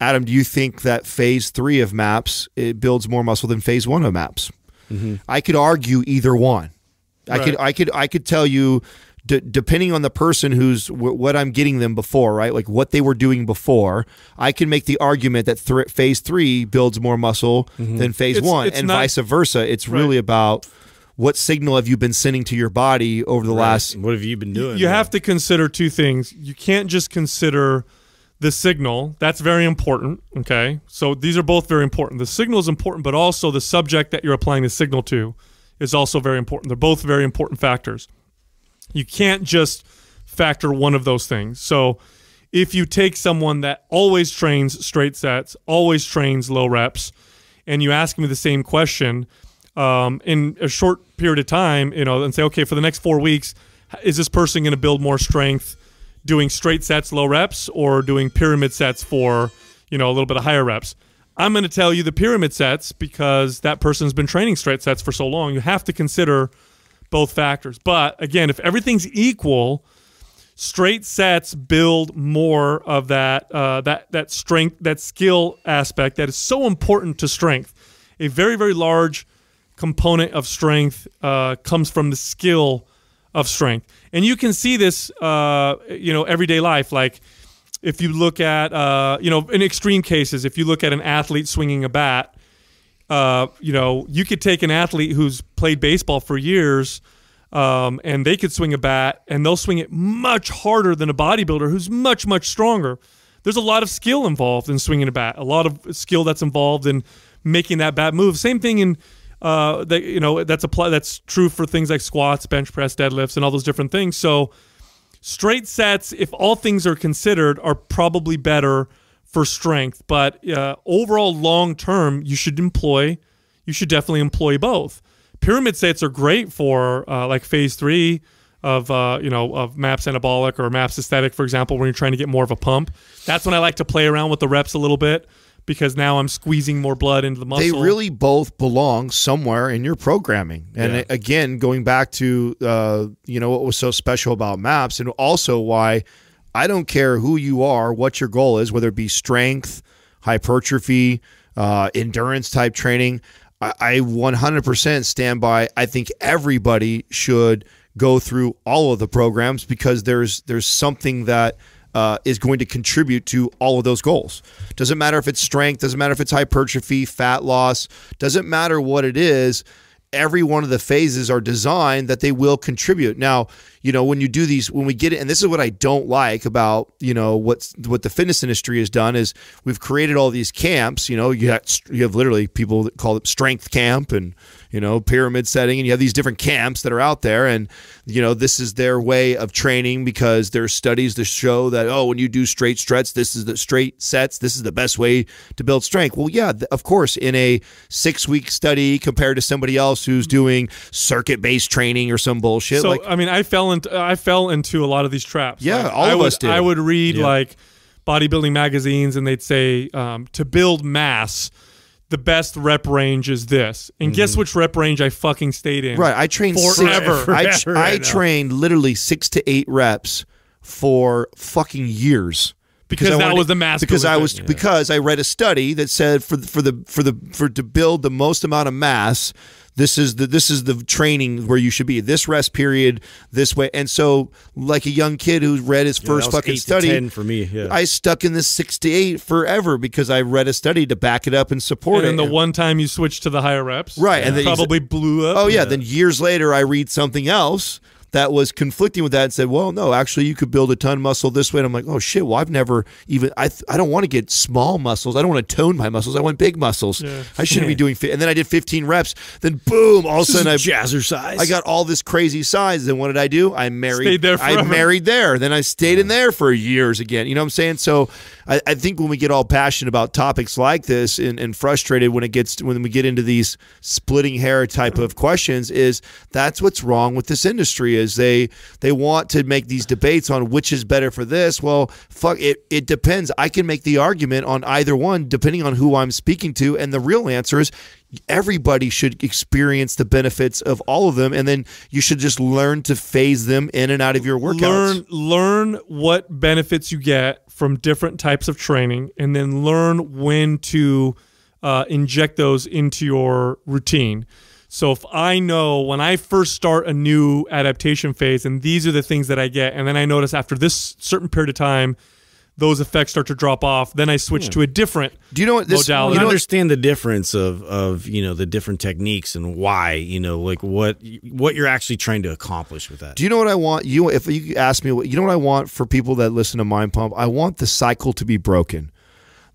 Adam, do you think that phase 3 of maps it builds more muscle than phase 1 of maps? Mm -hmm. I could argue either one. Right. I could I could I could tell you depending on the person who's w- what I'm getting them before, right? Like what they were doing before, I can make the argument that th- phase three builds more muscle mm-hmm. than phase it's, one, it's and not, vice versa. It's right. really about what signal have you been sending to your body over the right. last. What have you been doing? You, you have to consider two things. You can't just consider the signal that's very important okay so these are both very important the signal is important but also the subject that you're applying the signal to is also very important they're both very important factors you can't just factor one of those things. So if you take someone that always trains straight sets, always trains low reps, and you ask me the same question um, in a short period of time, you know, and say, okay, for the next four weeks, is this person going to build more strength doing straight sets, low reps, or doing pyramid sets for, you know, a little bit of higher reps? I'm going to tell you the pyramid sets because that person's been training straight sets for so long. You have to consider – both factors. But again, if everything's equal, straight sets build more of that uh, that that strength, that skill aspect that is so important to strength. A very very large component of strength uh, comes from the skill of strength, and you can see this uh, you know everyday life like. If you look at, uh, you know, in extreme cases, if you look at an athlete swinging a bat, uh, you know, you could take an athlete who's played baseball for years um, and they could swing a bat and they'll swing it much harder than a bodybuilder who's much, much stronger. There's a lot of skill involved in swinging a bat, a lot of skill that's involved in making that bat move. Same thing in. Uh, that you know that's apply that's true for things like squats, bench press, deadlifts, and all those different things. So straight sets, if all things are considered, are probably better for strength, but uh, overall, long term, you should employ, you should definitely employ both. Pyramid sets are great for uh, like phase three of uh, you know of maps anabolic or maps aesthetic, for example, when you're trying to get more of a pump. That's when I like to play around with the reps a little bit because now I'm squeezing more blood into the muscle. They really both belong somewhere in your programming. And yeah. again, going back to uh, you know what was so special about maps, and also why I don't care who you are, what your goal is, whether it be strength, hypertrophy, uh, endurance type training. I, I 100% stand by. I think everybody should go through all of the programs because there's there's something that uh, is going to contribute to all of those goals. Doesn't matter if it's strength, doesn't matter if it's hypertrophy, fat loss, doesn't matter what it is every one of the phases are designed that they will contribute. Now, you know, when you do these, when we get it, and this is what I don't like about, you know, what's what the fitness industry has done is we've created all these camps, you know, you have, you have literally people that call it strength camp and, you know, pyramid setting, and you have these different camps that are out there, and you know, this is their way of training because there are studies that show that oh, when you do straight stretch, this is the straight sets, this is the best way to build strength. Well, yeah, of course, in a six week study compared to somebody else who's mm-hmm. doing circuit based training or some bullshit. So like, I mean, I fell into I fell into a lot of these traps. Yeah, like, all I of would, us did. I would read yeah. like bodybuilding magazines, and they'd say um, to build mass the best rep range is this. And mm. guess mm-hmm. which rep range I fucking stayed in? Right. I trained forever. Six, *laughs* I, I, I trained literally six to eight reps for fucking years. Because, because that wanted, was the mass. Because I was yeah. because I read a study that said for for the for the for to build the most amount of mass, this is the this is the training where you should be this rest period this way and so like a young kid who read his first yeah, fucking study for me yeah. i stuck in this sixty eight forever because i read a study to back it up and support and it and the one time you switched to the higher reps right yeah. and then probably blew up oh yeah, then years later i read something else that was conflicting with that and said, well, no, actually, you could build a ton of muscle this way. And I'm like, oh shit, well, I've never even, I, I don't want to get small muscles. I don't want to tone my muscles. I want big muscles. Yeah. I shouldn't be *laughs* doing, and then I did 15 reps. Then boom, all of a sudden I, jazzercise. I got all this crazy size. Then what did I do? I married, Stayed there forever. I married there. Then I stayed in there for years again. You know what I'm saying? So I, I think when we get all passionate about topics like this and, and frustrated when it gets, when we get into these splitting hair type of questions is that's what's wrong with this industry is they they want to make these debates on which is better for this. Well, fuck it. It depends. I can make the argument on either one depending on who I'm speaking to, and the real answer is everybody should experience the benefits of all of them and then you should just learn to phase them in and out of your workouts learn learn what benefits you get from different types of training and then learn when to uh, inject those into your routine so if I know when I first start a new adaptation phase, and these are the things that I get, and then I notice after this certain period of time, those effects start to drop off. Then I switch yeah. to a different. Do you know what this? Modality. You understand the difference of of you know the different techniques and why you know like what what you're actually trying to accomplish with that. Do you know what I want? You if you ask me, you know what I want for people that listen to Mind Pump? I want the cycle to be broken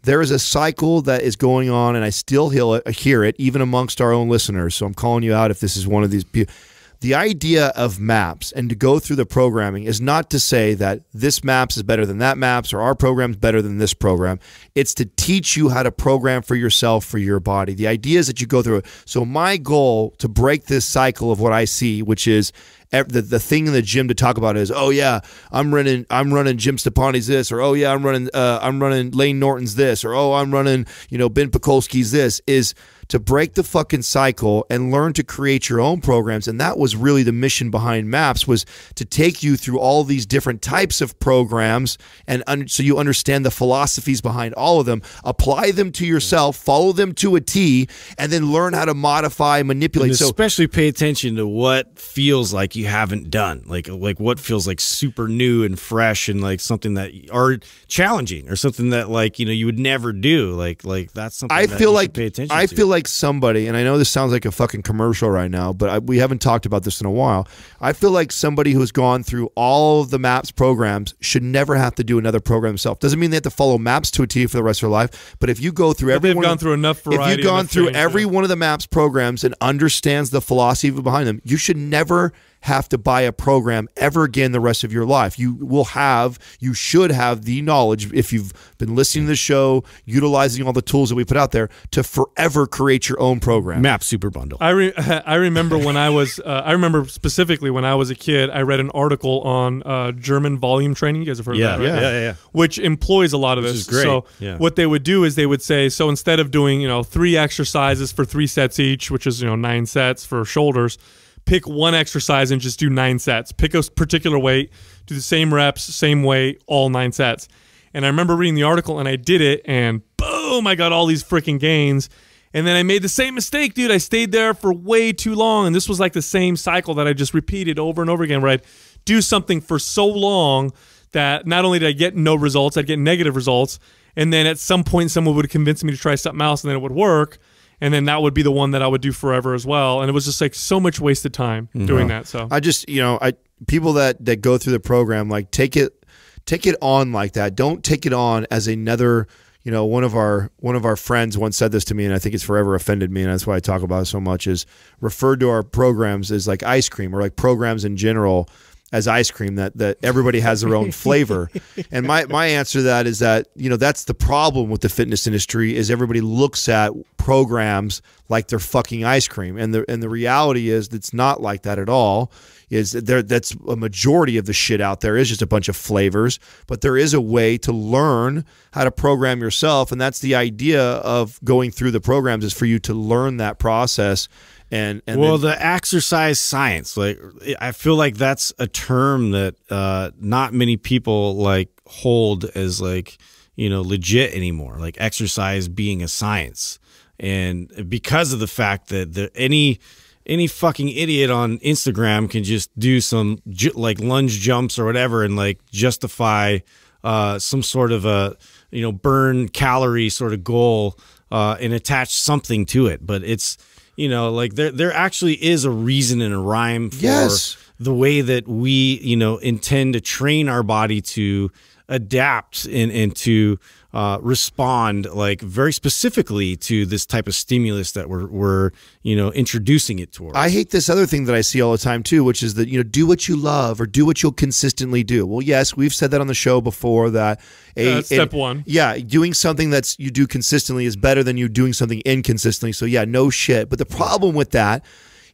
there is a cycle that is going on, and I still hear it, even amongst our own listeners. So I'm calling you out if this is one of these people the idea of maps and to go through the programming is not to say that this maps is better than that maps or our program's better than this program. It's to teach you how to program for yourself, for your body. The idea is that you go through it. So my goal to break this cycle of what I see, which is the, the thing in the gym to talk about is, oh yeah, I'm running, I'm running Jim Stepani's this, or oh yeah, I'm running, uh, I'm running Lane Norton's this, or oh, I'm running, you know, Ben Pekulski's this is – to break the fucking cycle and learn to create your own programs. And that was really the mission behind MAPS was to take you through all these different types of programs and so you understand the philosophies behind all of them, apply them to yourself, follow them to a T, and then learn how to modify, manipulate. And especially so, pay attention to what feels like you haven't done, like like what feels like super new and fresh and like something that are challenging or something that like you know you would never do. Like like that's something I that feel like pay attention. I to. feel like like somebody, and I know this sounds like a fucking commercial right now, but I, we haven't talked about this in a while. I feel like somebody who's gone through all of the MAPS programs should never have to do another program themselves. Doesn't mean they have to follow MAPS to a T for the rest of their life, but if you go through every one, gone of, through enough variety if you've gone through every one of the MAPS programs and understands the philosophy behind them, you should never have to buy a program ever again the rest of your life. You will have, you should have the knowledge, if you've been listening to the show, utilizing all the tools that we put out there, to forever create your own program. Map Super Bundle. I, re *laughs* I remember when I was, uh, I remember specifically when I was a kid, I read an article on uh, German volume training. You guys have heard yeah, of that, right? Yeah, yeah, yeah. Which employs a lot of Which this. great. So yeah. what they would do is they would say, so instead of doing, you know, three exercises for three sets each, which is, you know, nine sets for shoulders – pick one exercise and just do nine sets. Pick a particular weight, do the same reps, same weight, all nine sets. And I remember reading the article and I did it and boom, I got all these freaking gains. And then I made the same mistake, dude. I stayed there for way too long. And this was like the same cycle that I just repeated over and over again where I'd do something for so long that not only did I get no results, I'd get negative results. And then at some point, someone would convince me to try something else and then it would work and then that would be the one that I would do forever as well. And it was just like so much wasted time no. Mm-hmm. doing that. So I just you know I people that that go through the program like take it take it on like that. Don't take it on as another. You know, one of our one of our friends once said this to me, and I think it's forever offended me, and that's why I talk about it so much. Is referred to our programs as like ice cream or like programs in general as ice cream that that everybody has their own flavor. *laughs* and my my answer to that is that you know that's the problem with the fitness industry is everybody looks at programs like they're fucking ice cream, and the and the reality is it's not like that at all is there that's a majority of the shit out there is just a bunch of flavors, but there is a way to learn how to program yourself, and that's the idea of going through the programs is for you to learn that process. And, and well, then, the exercise science, like I feel like that's a term that uh, not many people like hold as like you know legit anymore. Like exercise being a science, and because of the fact that the, any any fucking idiot on Instagram can just do some like lunge jumps or whatever and like justify uh, some sort of a you know burn calorie sort of goal uh, and attach something to it. But it's you know like there there actually is a reason and a rhyme for yes. the way that we you know intend to train our body to adapt and and to uh, respond like very specifically to this type of stimulus that we're, we're you know introducing it towards. I hate this other thing that I see all the time too, which is that you know do what you love or do what you'll consistently do. Well, yes, we've said that on the show before that a, uh, step a, one, yeah, doing something that's you do consistently is better than you doing something inconsistently. So yeah, no shit. But the problem with that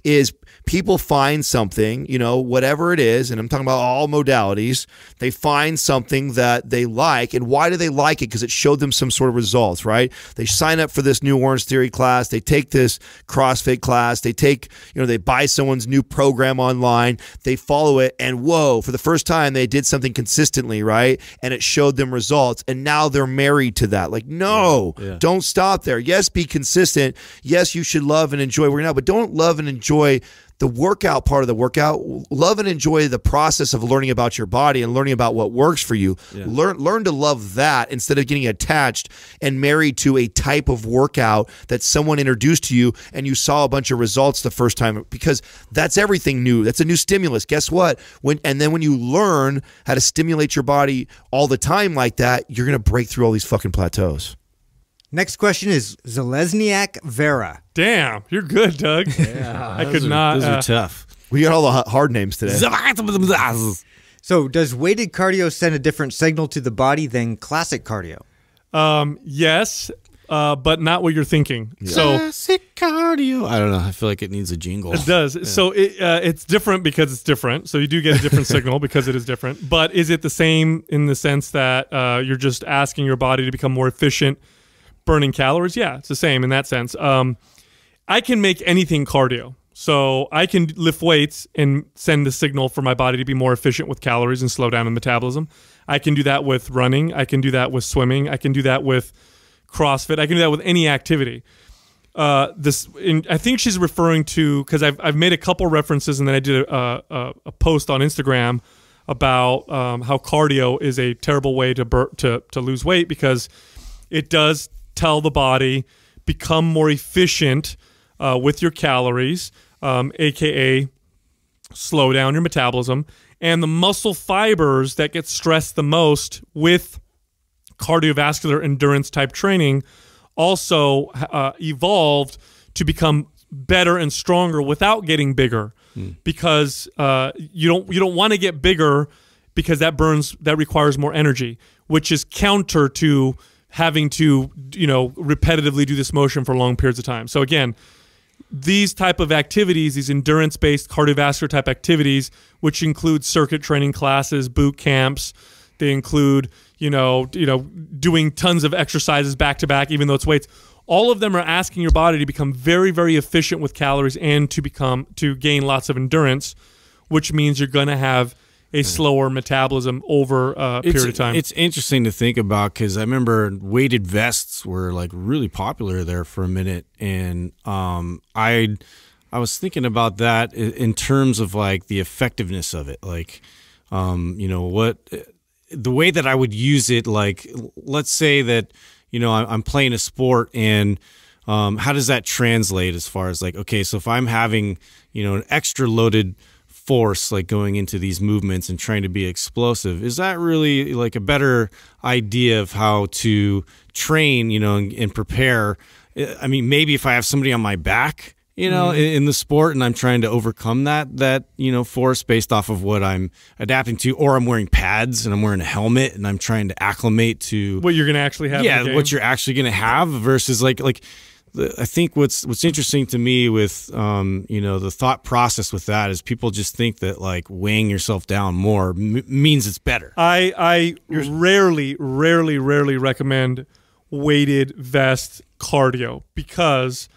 is people find something, you know, whatever it is, and I'm talking about all modalities, they find something that they like. And why do they like it? Because it showed them some sort of results, right? They sign up for this new Orange Theory class, they take this CrossFit class, they take, you know, they buy someone's new program online, they follow it, and whoa, for the first time, they did something consistently, right? And it showed them results. And now they're married to that. Like, no, yeah. don't stop there. Yes, be consistent. Yes, you should love and enjoy working out, but don't love and enjoy the workout part of the workout. Love and enjoy the process of learning about your body and learning about what works for you. Yeah. Learn learn to love that instead of getting attached and married to a type of workout that someone introduced to you and you saw a bunch of results the first time because that's everything new. That's a new stimulus. Guess what? When and then when you learn how to stimulate your body all the time like that, you're going to break through all these fucking plateaus. Next question is Zalesniak Vera. Damn, you're good, Doug. Yeah, *laughs* I could are, not. Those uh, are tough. We got all the hard names today. *laughs* So, does weighted cardio send a different signal to the body than classic cardio? Um, yes, uh, but not what you're thinking. Yeah. So classic cardio. I don't know. I feel like it needs a jingle. It does. Yeah. So it, uh, it's different because it's different. So you do get a different *laughs* signal because it is different. But is it the same in the sense that uh, you're just asking your body to become more efficient? burning calories. Yeah, it's the same in that sense. Um, I can make anything cardio. So I can lift weights and send the signal for my body to be more efficient with calories and slow down the metabolism. I can do that with running. I can do that with swimming. I can do that with CrossFit. I can do that with any activity. Uh, this, in, I think she's referring to because I've I've made a couple references and then I did a, a, a post on Instagram about um, how cardio is a terrible way to to to lose weight because it does tell the body become more efficient uh, with your calories, um, aka slow down your metabolism. And the muscle fibers that get stressed the most with cardiovascular endurance type training also uh, evolved to become better and stronger without getting bigger mm. because uh, you don't you don't want to get bigger because that burns that requires more energy which is counter to having to you know repetitively do this motion for long periods of time so again these type of activities these endurance based cardiovascular type activities which include circuit training classes boot camps they include you know you know doing tons of exercises back to back even though it's weights all of them are asking your body to become very very efficient with calories and to become to gain lots of endurance which means you're going to have a slower metabolism over a it's, period of time. It's interesting to think about because I remember weighted vests were like really popular there for a minute, and um, I I was thinking about that in terms of like the effectiveness of it, like um, you know what uh, the way that I would use it. Like let's say that you know I'm playing a sport and um, how does that translate as far as like okay, so if I'm having you know an extra loaded force like going into these movements and trying to be explosive is that really like a better idea of how to train you know and, and prepare i mean maybe if i have somebody on my back you know mm -hmm. in, in, the sport and i'm trying to overcome that that you know force based off of what i'm adapting to or i'm wearing pads and i'm wearing a helmet and i'm trying to acclimate to what you're going to actually have yeah what you're actually going to have versus like like the, I think what's what's interesting to me with um, you know the thought process with that is people just think that like weighing yourself down more means it's better. I I You're rarely rarely rarely recommend weighted vest cardio because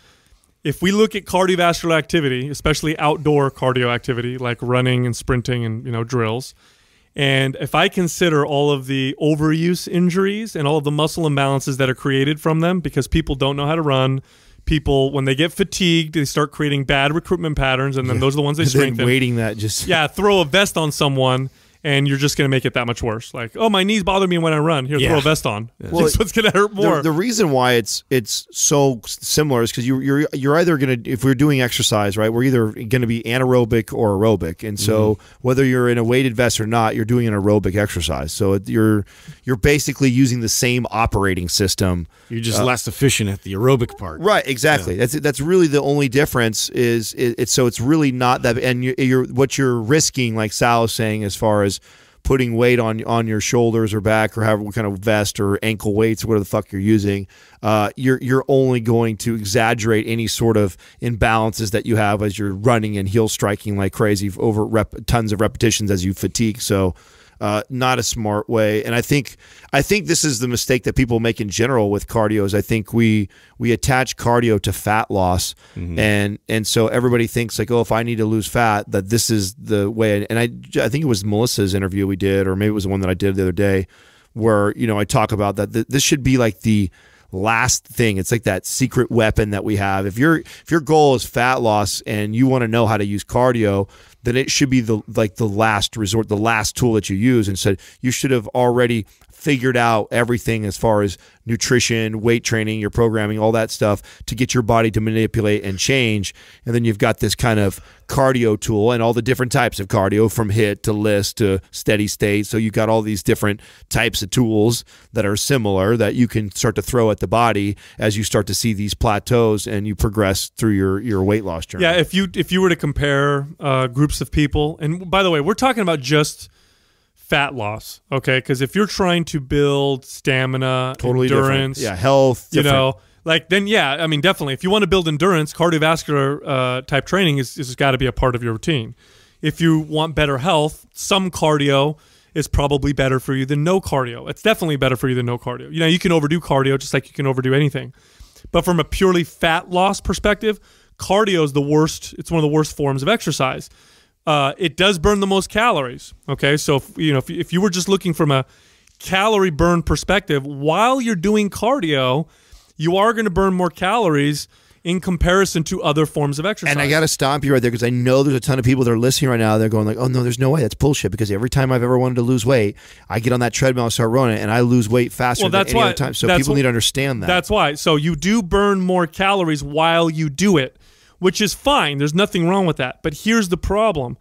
if we look at cardiovascular activity, especially outdoor cardio activity like running and sprinting and you know drills, and if I consider all of the overuse injuries and all of the muscle imbalances that are created from them because people don't know how to run, people when they get fatigued they start creating bad recruitment patterns and then yeah. those are the ones they *laughs* strengthen. waiting that just Yeah, throw a vest on someone and you're just going to make it that much worse. Like, oh, my knees bother me when I run. Here, yeah. throw a vest on. Yeah. *laughs* Well, it's going to hurt more. The, the, reason why it's it's so similar is because you, you're you're either going to if we're doing exercise, right? We're either going to be anaerobic or aerobic, and so mm. whether you're in a weighted vest or not, you're doing an aerobic exercise. So it, you're you're basically using the same operating system. You're just uh, less efficient at the aerobic part, right? Exactly. Yeah. That's that's really the only difference is it's so it's really not that, and you, you're what you're risking, like Sal is saying, as far as putting weight on on your shoulders or back or however what kind of vest or ankle weights, whatever the fuck you're using, uh, you're you're only going to exaggerate any sort of imbalances that you have as you're running and heel striking like crazy over rep, tons of repetitions as you fatigue. So uh, not a smart way. And I think I think this is the mistake that people make in general with cardio. Is I think we we attach cardio to fat loss, mm-hmm. and and so everybody thinks like, oh, if I need to lose fat, that this is the way. And I I think it was Melissa's interview we did, or maybe it was the one that I did the other day, where you know I talk about that th- this should be like the last thing. It's like that secret weapon that we have. If your if your goal is fat loss and you want to know how to use cardio, then it should be the like the last resort, the last tool that you use. And said you should have already figured out everything as far as nutrition, weight training, your programming, all that stuff to get your body to manipulate and change. And then you've got this kind of cardio tool and all the different types of cardio from hit to list to steady state. So you've got all these different types of tools that are similar that you can start to throw at the body as you start to see these plateaus and you progress through your your weight loss journey. Yeah, if you if you were to compare uh, groups of people, and by the way, we're talking about just fat loss. Okay, because if you're trying to build stamina, totally endurance, different. yeah, health, you know, like then yeah, I mean definitely. If you want to build endurance, cardiovascular uh, type training is is got to be a part of your routine. If you want better health, some cardio is probably better for you than no cardio. It's definitely better for you than no cardio. You know, you can overdo cardio just like you can overdo anything. But from a purely fat loss perspective, cardio is the worst. It's one of the worst forms of exercise uh, it does burn the most calories. Okay, so if, you know if, if you were just looking from a calorie burn perspective, while you're doing cardio, you are going to burn more calories in comparison to other forms of exercise. And I got to stop you right there because I know there's a ton of people that are listening right now. They're going like, "Oh no, there's no way that's bullshit." Because every time I've ever wanted to lose weight, I get on that treadmill and start running, and I lose weight faster well, that's than any why, other time. So people wh need to understand that. That's why. So you do burn more calories while you do it which is fine. There's nothing wrong with that. But here's the problem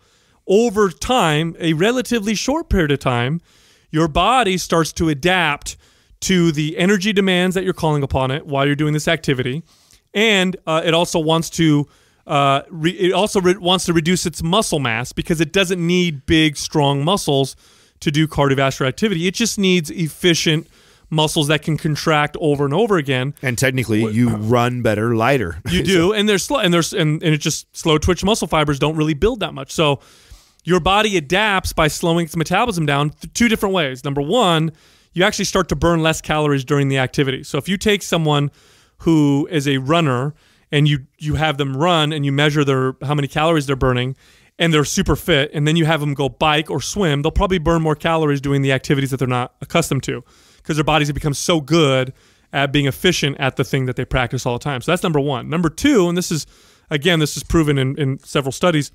over time, a relatively short period of time, your body starts to adapt to the energy demands that you're calling upon it while you're doing this activity. And uh, it also wants to. Uh, it also wants to reduce its muscle mass because it doesn't need big, strong muscles to do cardiovascular activity. It just needs efficient, muscles that can contract over and over again. And technically, what, you run better, lighter. *laughs* You do, so. and there's and there's and, and it just slow twitch muscle fibers don't really build that much. So your body adapts by slowing its metabolism down two different ways. Number one, you actually start to burn less calories during the activity. So if you take someone who is a runner and you you have them run and you measure their how many calories they're burning and they're super fit and then you have them go bike or swim, they'll probably burn more calories doing the activities that they're not accustomed to because their bodies have become so good at being efficient at the thing that they practice all the time. So that's number one. Number two, and this is again, this is proven in, in several studies,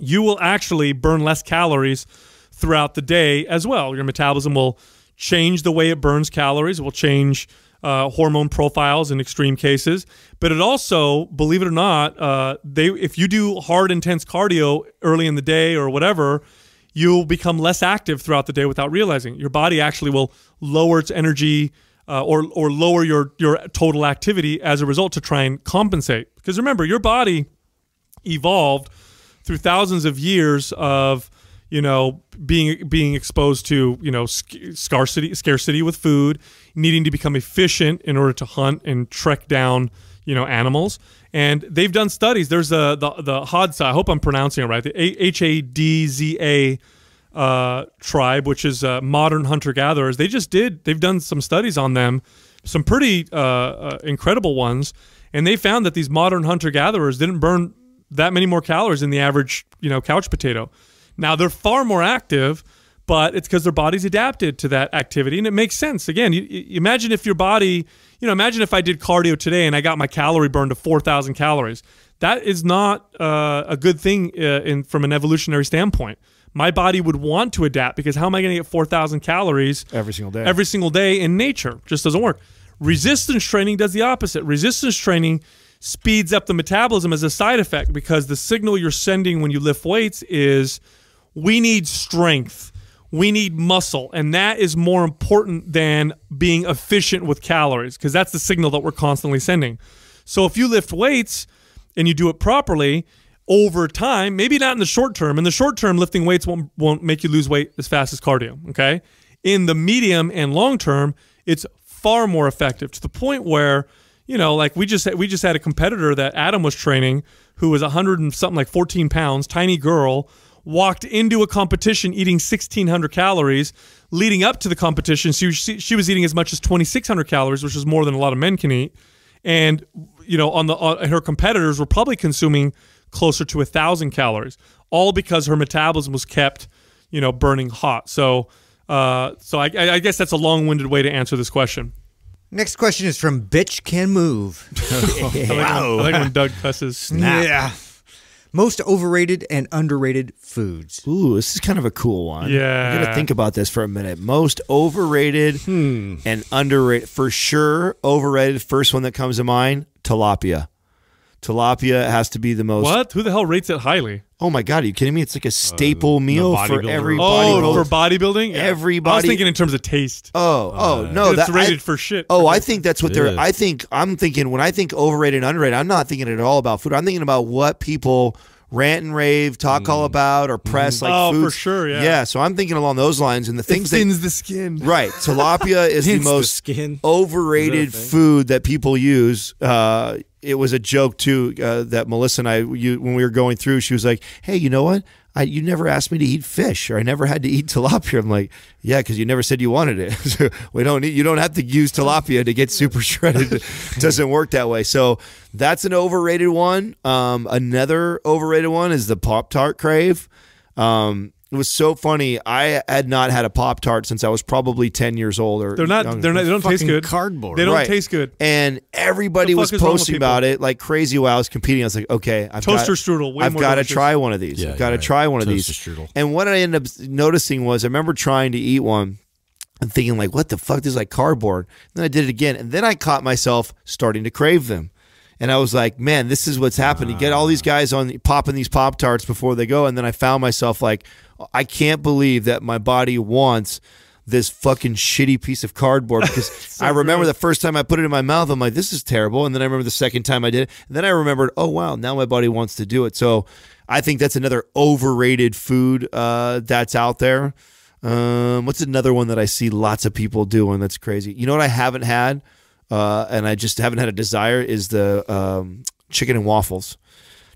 you will actually burn less calories throughout the day as well. Your metabolism will change the way it burns calories, It will change uh, hormone profiles in extreme cases. But it also, believe it or not, uh, they if you do hard, intense cardio early in the day or whatever, you'll become less active throughout the day without realizing Your body actually will lower its energy uh, or, or lower your, your total activity as a result to try and compensate. Because remember, your body evolved through thousands of years of you know being being exposed to you know sc scarcity scarcity with food needing to become efficient in order to hunt and trek down you know animals and they've done studies there's a the, the hadza i hope i'm pronouncing it right the h-a-d-z-a uh, tribe which is uh, modern hunter-gatherers they just did they've done some studies on them some pretty uh, uh, incredible ones and they found that these modern hunter-gatherers didn't burn that many more calories than the average you know couch potato now they're far more active but it's because their body's adapted to that activity and it makes sense again you, you imagine if your body you know, imagine if I did cardio today and I got my calorie burn to 4,000 calories. That is not uh, a good thing uh, in, from an evolutionary standpoint. My body would want to adapt because how am I going to get 4,000 calories every single day? Every single day in nature just doesn't work. Resistance training does the opposite. Resistance training speeds up the metabolism as a side effect because the signal you're sending when you lift weights is we need strength we need muscle and that is more important than being efficient with calories because that's the signal that we're constantly sending so if you lift weights and you do it properly over time maybe not in the short term in the short term lifting weights won't, won't make you lose weight as fast as cardio okay in the medium and long term it's far more effective to the point where you know like we just we just had a competitor that adam was training who was 100 and something like 14 pounds tiny girl walked into a competition eating 1600 calories leading up to the competition she was, she was eating as much as 2600 calories which is more than a lot of men can eat and you know on the on, her competitors were probably consuming closer to a thousand calories all because her metabolism was kept you know burning hot so uh, so I, I guess that's a long-winded way to answer this question Next question is from Bitch Can Move. wow. *laughs* *laughs* I like when Doug cusses. Snap. Yeah most overrated and underrated foods. Ooh, this is kind of a cool one. Yeah. I gotta think about this for a minute. Most overrated hmm. and underrated for sure. Overrated first one that comes to mind, tilapia. Tilapia has to be the most. What? Who the hell rates it highly? Oh my god, are you kidding me? It's like a uh, staple uh, meal for every oh, for bodybuilding. Everybody. I was thinking in terms of taste. Oh, oh uh, no, that's rated I, for shit. Oh, I think that's what they're. I think I'm thinking when I think overrated and underrated, I'm not thinking at all about food. I'm thinking about what people rant and rave, talk mm. all about, or mm-hmm. press mm. like oh, foods. for sure, yeah. Yeah, so I'm thinking along those lines, and the things it thins that, the skin. Right, tilapia *laughs* is the most the overrated food that people use. Uh, it was a joke too uh, that Melissa and I, you, when we were going through, she was like, "Hey, you know what? I, you never asked me to eat fish, or I never had to eat tilapia." I'm like, "Yeah, because you never said you wanted it. *laughs* we don't need. You don't have to use tilapia to get super *laughs* shredded. it doesn't work that way. So that's an overrated one. Um, another overrated one is the Pop Tart crave. Um, it was so funny. I had not had a Pop Tart since I was probably ten years old. Or they're not. Young. They're not. They don't taste good. Cardboard. They don't right. taste good. And everybody was posting about it like crazy while I was competing. I was like, okay, I've toaster got, strudel. I've got to try one of these. Yeah, I've got to right. try one toaster of these. Strudel. And what I ended up noticing was I remember trying to eat one. and thinking like, what the fuck? This is like cardboard. And then I did it again, and then I caught myself starting to crave them and I was like, man, this is what's happening. You get all these guys on popping these Pop Tarts before they go. And then I found myself like, I can't believe that my body wants this fucking shitty piece of cardboard *laughs* because so I remember the first time I put it in my mouth, I'm like, this is terrible. And then I remember the second time I did it. And then I remembered, oh, wow, now my body wants to do it. So I think that's another overrated food uh, that's out there. Um, what's another one that I see lots of people doing that's crazy? You know what I haven't had? uh, and I just haven't had a desire is the um, chicken and waffles.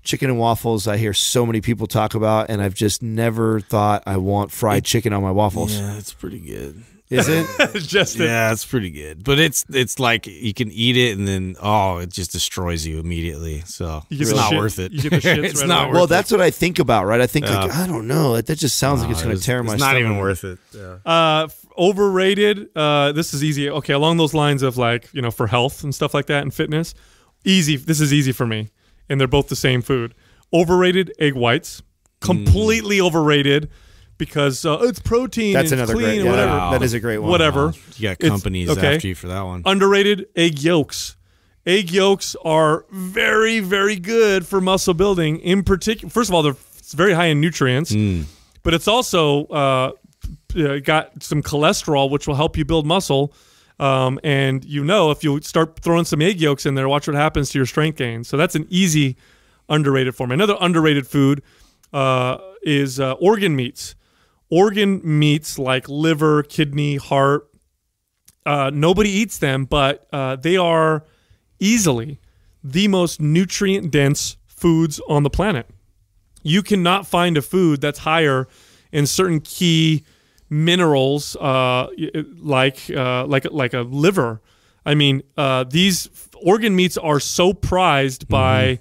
Chicken and waffles, I hear so many people talk about, and I've just never thought I want fried chicken on my waffles. Yeah, it's pretty good. Is it? *laughs* Just yeah, it's pretty good. But it's it's like you can eat it and then oh, it just destroys you immediately. So it's not shit, worth it. *laughs* it's right not worth well, it. that's what I think about, right? I think yeah. like I don't know. That just sounds no, like it's going to tear my. It's not even worth it. Yeah. Uh, overrated. Uh, this is easy. Okay, along those lines of like you know for health and stuff like that and fitness. Easy. This is easy for me, and they're both the same food. Overrated egg whites. Mm. Completely mm. overrated because uh, it's protein. That's another great. Yeah, whatever. Wow. That is a great one. Whatever. Wow. You got companies okay. after you for that one. Underrated egg yolks. Egg yolks are very very good for muscle building. In particular, first of all, they're very high in nutrients, mm. but it's also uh, uh, got some cholesterol, which will help you build muscle. Um, and you know, if you start throwing some egg yolks in there, watch what happens to your strength gain. So that's an easy underrated form. Another underrated food uh, is uh, organ meats organ meats like liver, kidney, heart, uh, nobody eats them, but uh, they are easily the most nutrient dense foods on the planet. You cannot find a food that's higher in certain key minerals uh, like uh, like like a liver. I mean, uh, these organ meats are so prized mm -hmm. by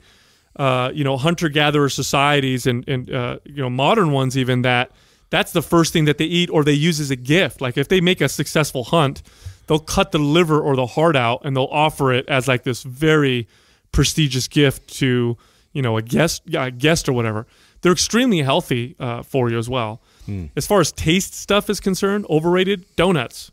uh, you know hunter gatherer societies and and you know modern ones even that that's the first thing that they eat or they use as a gift. Like if they make a successful hunt, they'll cut the liver or the heart out and they'll offer it as like this very prestigious gift to you know a guest a guest or whatever. They're extremely healthy uh, for you as well. Mm. As far as taste stuff is concerned, overrated donuts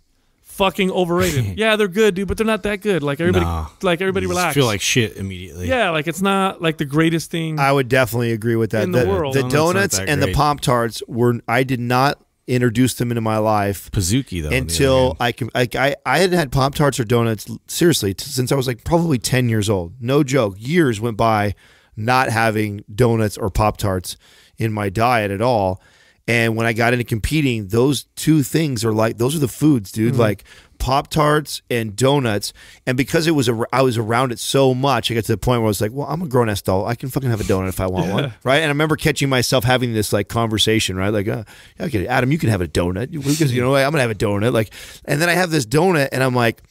fucking overrated. *laughs* yeah, they're good, dude, but they're not that good. Like everybody, nah, like everybody, relax. Feel like shit immediately. Yeah, like it's not like the greatest thing. I would definitely agree with that. In the, the world, the donuts and the pop tarts were. I did not introduce them into my life. Pazuki though, until I can. Like I, I had not had pop tarts or donuts seriously since I was like probably ten years old. No joke. Years went by not having donuts or pop tarts in my diet at all and when I got into competing, those two things are like those are the foods, dude. Mm -hmm. Like Pop Tarts and donuts. And because it was a, I was around it so much, I got to the point where I was like, well, I'm a grown ass adult. I can fucking have a donut if I want yeah. one, right? And I remember catching myself having this like conversation, right? Like, uh, okay, Adam, you can have a donut. because you know, I'm gonna have a donut. Like, and then I have this donut, and I'm like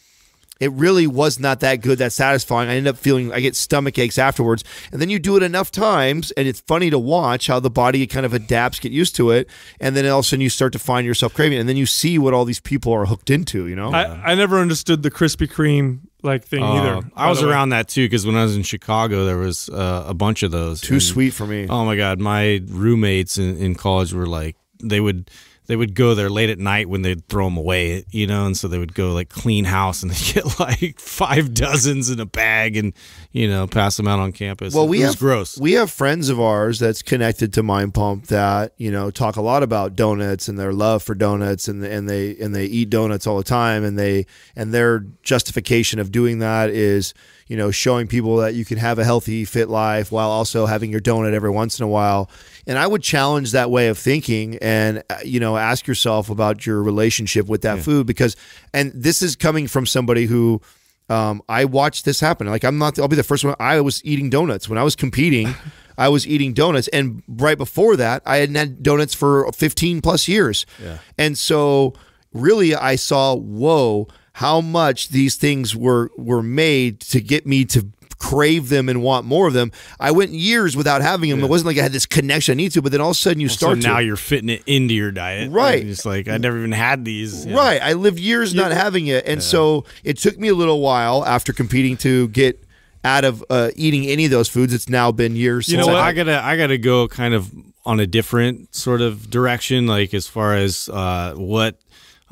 it really was not that good, that satisfying. I end up feeling I get stomach aches afterwards. And then you do it enough times, and it's funny to watch how the body kind of adapts, get used to it, and then all of a sudden you start to find yourself craving, it. and then you see what all these people are hooked into. You know, I, I never understood the Krispy Kreme like thing uh, either. I was around that too because when I was in Chicago, there was uh, a bunch of those. Too and, sweet for me. Oh my god, my roommates in, in college were like they would they would go there late at night when they'd throw them away, you know, and so they would go like clean house and *laughs* they get like five dozens in a bag and you know pass them out on campus. Well, we have gross. We have friends of ours that's connected to Mind Pump that you know talk a lot about donuts and their love for donuts and and they and they eat donuts all the time and they and their justification of doing that is you know, showing people that you can have a healthy, fit life while also having your donut every once in a while. And I would challenge that way of thinking and, uh, you know, ask yourself about your relationship with that yeah. food because, and this is coming from somebody who, um, I watched this happen. Like, I'm not, I'll be the first one. I was eating donuts when I was competing. *laughs* I was eating donuts. And right before that, I hadn't had donuts for 15 plus years. Yeah. And so, really, I saw, whoa, how much these things were were made to get me to crave them and want more of them. I went years without having them. Yeah. It wasn't like I had this connection I need to, but then all of a sudden you well, start. So now to. you're fitting it into your diet, right? It's just like I never even had these. Yeah. Right, I lived years yeah. not having it, and so it took me a little while after competing to get out of uh, eating any of those foods. It's now been years. You know what? I, I gotta I gotta go kind of on a different sort of direction, like as far as uh, what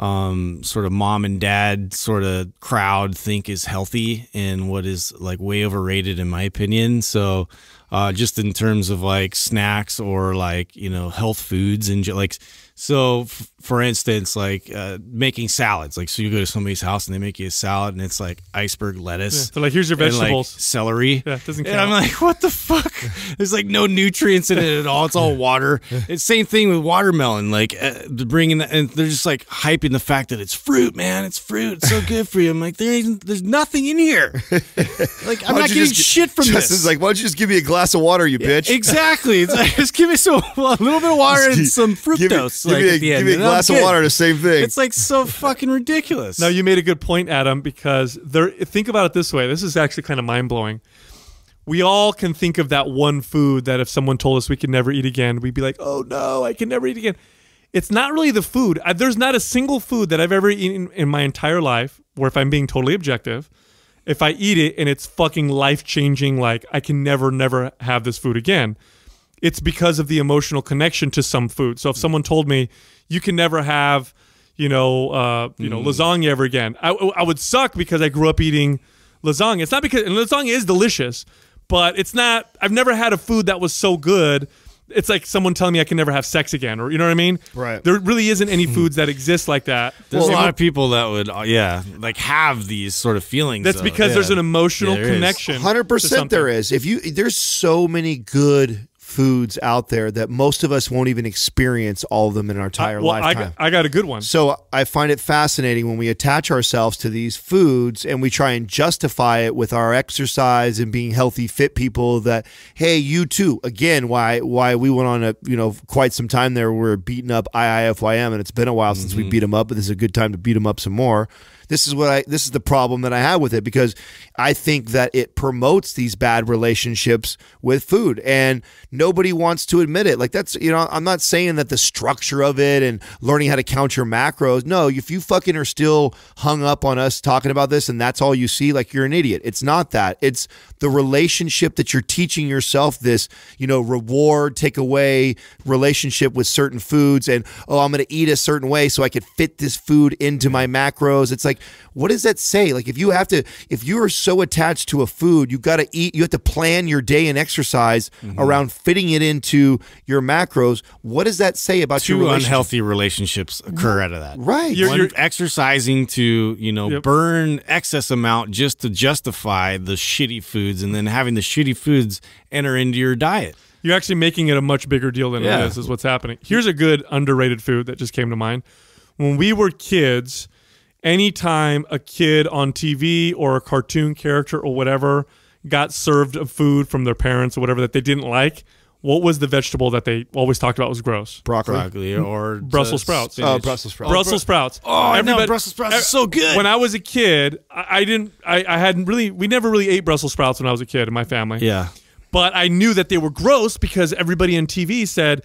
um, sort of mom and dad sort of crowd think is healthy and what is like way overrated in my opinion. So uh, just in terms of like snacks or like you know health foods and like so, f- for instance, like uh, making salads. Like, so you go to somebody's house and they make you a salad, and it's like iceberg lettuce. Yeah. are like, here's your vegetables, like, celery. Yeah, doesn't count. And I'm like, what the fuck? There's like no nutrients in it at all. It's all water. *laughs* It's same thing with watermelon. Like, uh, bringing the, and they're just like hyping the fact that it's fruit, man. It's fruit. It's so *laughs* good for you. I'm like, there ain't, there's nothing in here. *laughs* Like, I'm not getting shit from Justin's this. like, why don't you just give me a glass of water, you bitch? exactly. It's like, just give me some a little bit of water just and give, some fructose Give me a, end. me a glass of water. The same thing. It's like so *laughs* fucking ridiculous. No, you made a good point, Adam. Because there, think about it this way. This is actually kind of mind blowing. We all can think of that one food that if someone told us we could never eat again, we'd be like, "Oh no, I can never eat again." It's not really the food. I, there's not a single food that I've ever eaten in my entire life where, if I'm being totally objective, if I eat it and it's fucking life changing, like I can never, never have this food again it's because of the emotional connection to some food. So if mm. someone told me you can never have, you know, uh, you know, mm. lasagna ever again, I, I would suck because I grew up eating lasagna. It's not because lasagna is delicious, but it's not. I've never had a food that was so good. It's like someone telling me I can never have sex again, or you know what I mean? Right. There really isn't any hmm. foods that exist like that. There's well, a lot of people that would, uh, yeah, like have these sort of feelings. That's though. because yeah. there's an emotional yeah, there connection. Hundred percent, there is. If you, there's so many good foods out there that most of us won't even experience all of them in our entire I, well, lifetime. I, I got a good one. So I find it fascinating when we attach ourselves to these foods and we try and justify it with our exercise and being healthy, fit people. That hey, you too. Again, why why we went on a you know quite some time there. We we're beating up IIFYM, and it's been a while mm -hmm. since we mm-hmm. beat them up, but this is a good time to beat them up some more. This is what I this is the problem that I have with it because I think that it promotes these bad relationships with food and nobody wants to admit it. Like that's you know, I'm not saying that the structure of it and learning how to count your macros. No, if you fucking are still hung up on us talking about this and that's all you see, like you're an idiot. It's not that. It's the relationship that you're teaching yourself this, you know, reward, take away relationship with certain foods and oh, I'm going to eat a certain way so I could fit this food into my macros. It's like what does that say? Like if you have to, if you are so attached to a food, you got to eat. You have to plan your day and exercise mm -hmm. around fitting it into your macros. What does that say about Two your unhealthy relationships occur out of that? Right. You're, you're exercising to you know yep. burn excess amount just to justify the shitty foods, and then having the shitty foods enter into your diet. You're actually making it a much bigger deal than yeah. it is, is what's happening. Here's a good underrated food that just came to mind. When we were kids, anytime a kid on TV or a cartoon character or whatever got served food from their parents or whatever that they didn't like, what was the vegetable that they always talked about was gross? Broccoli, Broccoli or mm-hmm. Brussels sprouts. Oh, Brussels sprouts. Brussels sprouts. Oh, Everybody, no, Brussels sprouts are so good. When I was a kid, I, I didn't. I, I hadn't really. We never really ate Brussels sprouts when I was a kid in my family. Yeah but I knew that they were gross because everybody on TV said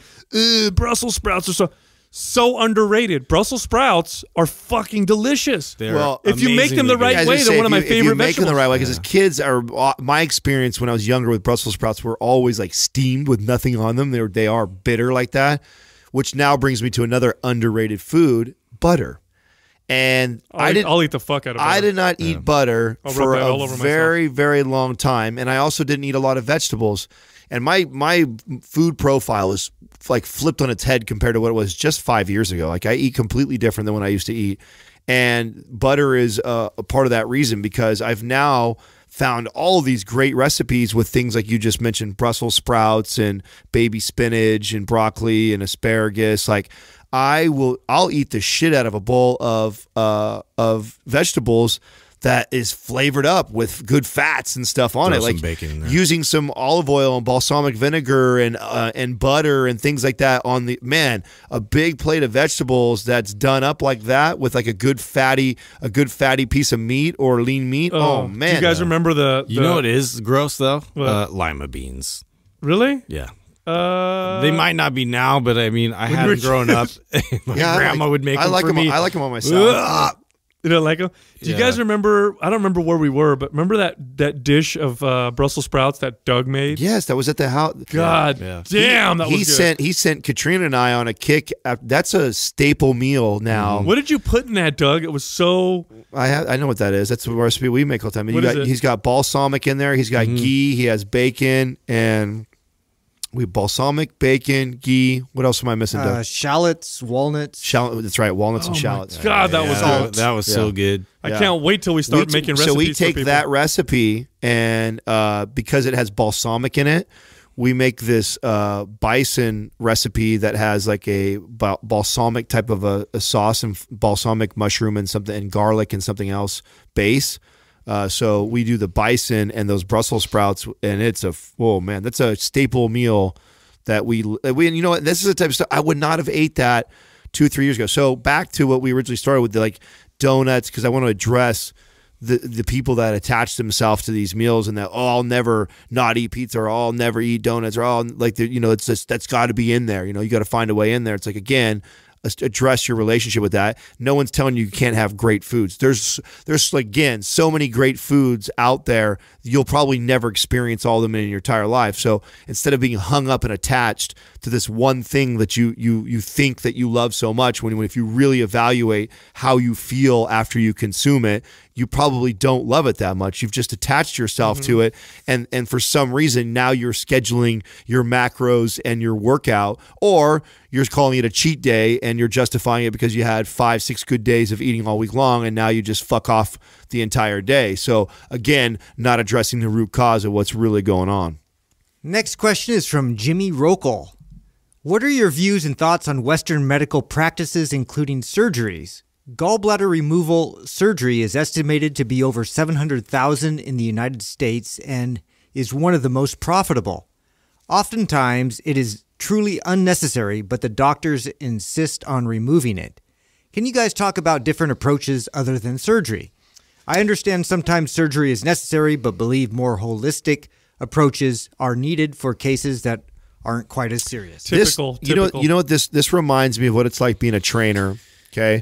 Brussels sprouts are so so underrated. Brussels sprouts are fucking delicious. They're well, if you make them the right way, they're say, one of my you, favorite you make vegetables. them the right way, because as kids are my experience when I was younger with Brussels sprouts were always like steamed with nothing on them. They're they are bitter like that, which now brings me to another underrated food, butter. And I'll I did. I'll eat the fuck out of. Butter. I did not eat yeah. butter for a very myself. very long time, and I also didn't eat a lot of vegetables. And my my food profile is like flipped on its head compared to what it was just five years ago. Like I eat completely different than when I used to eat, and butter is uh, a part of that reason because I've now found all of these great recipes with things like you just mentioned Brussels sprouts and baby spinach and broccoli and asparagus like I will I'll eat the shit out of a bowl of uh, of vegetables that is flavored up with good fats and stuff on Throw it, like bacon using some olive oil and balsamic vinegar and uh, and butter and things like that on the man. A big plate of vegetables that's done up like that with like a good fatty a good fatty piece of meat or lean meat. Oh, oh man, you guys remember the, the, You know it is gross though. Uh, lima beans. Really? Yeah. Uh, they might not be now, but I mean, I had not grown *laughs* up. *laughs* my yeah, grandma like, would make I them like for them, me. I like them on my salad. You don't like them? Do yeah. you guys remember? I don't remember where we were, but remember that that dish of uh, Brussels sprouts that Doug made? Yes, that was at the house. God yeah. damn, he, he sent he sent Katrina and I on a kick. Uh, that's a staple meal now. Mm. What did you put in that, Doug? It was so. I have, I know what that is. That's the recipe we make all the time. Got, he's got balsamic in there. He's got mm ghee. He has bacon and we have balsamic, bacon, ghee. What else am I missing? Uh, shallots, walnuts. Shall- that's right, walnuts oh and shallots. God, that yeah. was all, that was so good. I can't wait till we start we making recipes. So we take that recipe and uh, because it has balsamic in it, we make this uh, bison recipe that has like a balsamic type of a, a, sauce and balsamic mushroom and something and garlic and something else base uh, so we do the bison and those Brussels sprouts, and it's a oh man, that's a staple meal that we we. And you know what? This is the type of stuff I would not have ate that two three years ago. So back to what we originally started with, the, like donuts, because I want to address the the people that attach themselves to these meals and that oh I'll never not eat pizza or oh, I'll never eat donuts or all oh, like the, you know it's just that's got to be in there. You know you got to find a way in there. It's like again address your relationship with that. No one's telling you you can't have great foods. There's there's again so many great foods out there. You'll probably never experience all of them in your entire life. So instead of being hung up and attached to this one thing that you you you think that you love so much, when, when if you really evaluate how you feel after you consume it, you probably don't love it that much. You've just attached yourself mm -hmm. to mm-hmm. it, and and for some reason now you're scheduling your macros and your workout, or you're calling it a cheat day and you're justifying it because you had five six good days of eating all week long, and now you just fuck off the entire day. So again, not addressing the root cause of what's really going on. Next question is from Jimmy Rokel. What are your views and thoughts on Western medical practices, including surgeries? Gallbladder removal surgery is estimated to be over 700,000 in the United States and is one of the most profitable. Oftentimes, it is truly unnecessary, but the doctors insist on removing it. Can you guys talk about different approaches other than surgery? I understand sometimes surgery is necessary, but believe more holistic approaches are needed for cases that aren't quite as serious. Typical, this, you typical. know, you know what this this reminds me of what it's like being a trainer. Okay,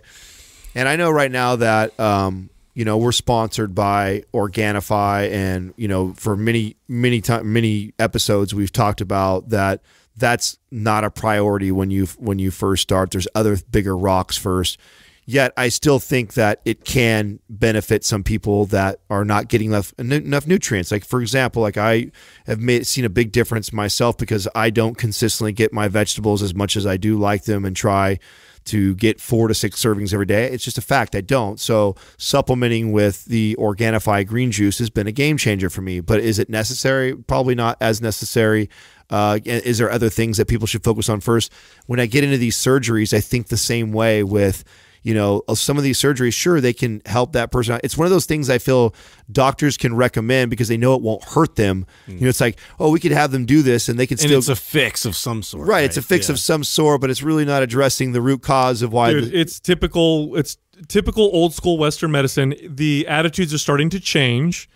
and I know right now that um, you know we're sponsored by Organifi, and you know for many many time many episodes we've talked about that that's not a priority when you when you first start. There's other bigger rocks first. Yet I still think that it can benefit some people that are not getting enough enough nutrients. Like for example, like I have made, seen a big difference myself because I don't consistently get my vegetables as much as I do like them and try to get four to six servings every day. It's just a fact. I don't. So supplementing with the Organifi green juice has been a game changer for me. But is it necessary? Probably not as necessary. Uh, is there other things that people should focus on first? When I get into these surgeries, I think the same way with you know, some of these surgeries, sure, they can help that person. It's one of those things I feel doctors can recommend because they know it won't hurt them. Mm. You know, it's like, oh, we could have them do this and they can and still. it's a fix of some sort. Right. right? It's a fix yeah. of some sort, but it's really not addressing the root cause of why. Dude, the, it's typical. It's typical old school Western medicine. The attitudes are starting to change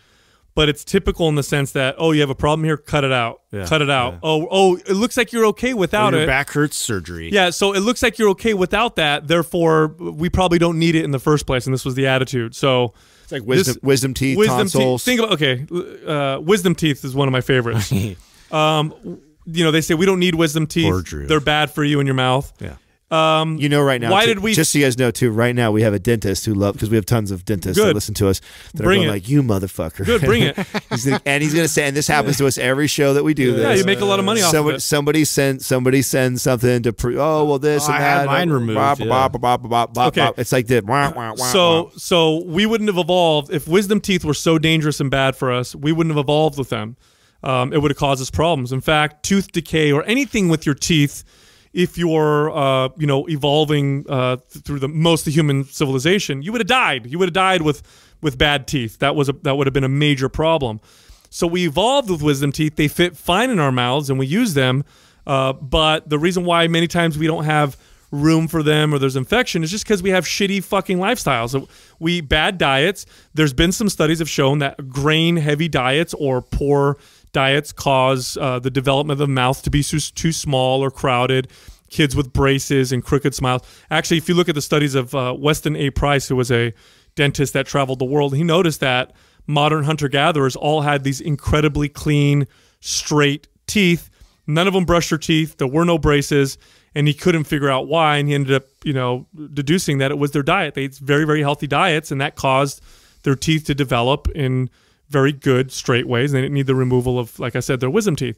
but it's typical in the sense that oh you have a problem here cut it out yeah, cut it out yeah. oh oh it looks like you're okay without oh, your it back hurts surgery yeah so it looks like you're okay without that therefore we probably don't need it in the first place and this was the attitude so it's like wisdom this, wisdom teeth wisdom tonsils. Te- think about okay uh, wisdom teeth is one of my favorites *laughs* um, you know they say we don't need wisdom teeth they're bad for you in your mouth yeah um, you know, right now, why did we? Just so you guys know, too, right now we have a dentist who love because we have tons of dentists Good. that listen to us that bring are going it. like, "You motherfucker!" Good, bring it. *laughs* he's and he's going to say, and this happens to us every show that we do. Yeah, this. you make a lot of money off somebody, of it. Somebody send somebody send something to prove. Oh well, this oh, and I that. Had mine removed. okay. it's like that. Wah, wah, wah, so wah. so we wouldn't have evolved if wisdom teeth were so dangerous and bad for us. We wouldn't have evolved with them. Um, it would have caused us problems. In fact, tooth decay or anything with your teeth if you're uh, you know evolving uh, through the most of human civilization, you would have died. You would have died with with bad teeth. That was a, that would have been a major problem. So we evolved with wisdom teeth. They fit fine in our mouths, and we use them. Uh, but the reason why many times we don't have room for them or there's infection is just because we have shitty fucking lifestyles. We we bad diets. There's been some studies have shown that grain heavy diets or poor Diets cause uh, the development of the mouth to be too small or crowded. Kids with braces and crooked smiles. Actually, if you look at the studies of uh, Weston A. Price, who was a dentist that traveled the world, he noticed that modern hunter gatherers all had these incredibly clean, straight teeth. None of them brushed their teeth. There were no braces, and he couldn't figure out why. And he ended up, you know, deducing that it was their diet. They ate very, very healthy diets, and that caused their teeth to develop in very good straight ways. They didn't need the removal of, like I said, their wisdom teeth.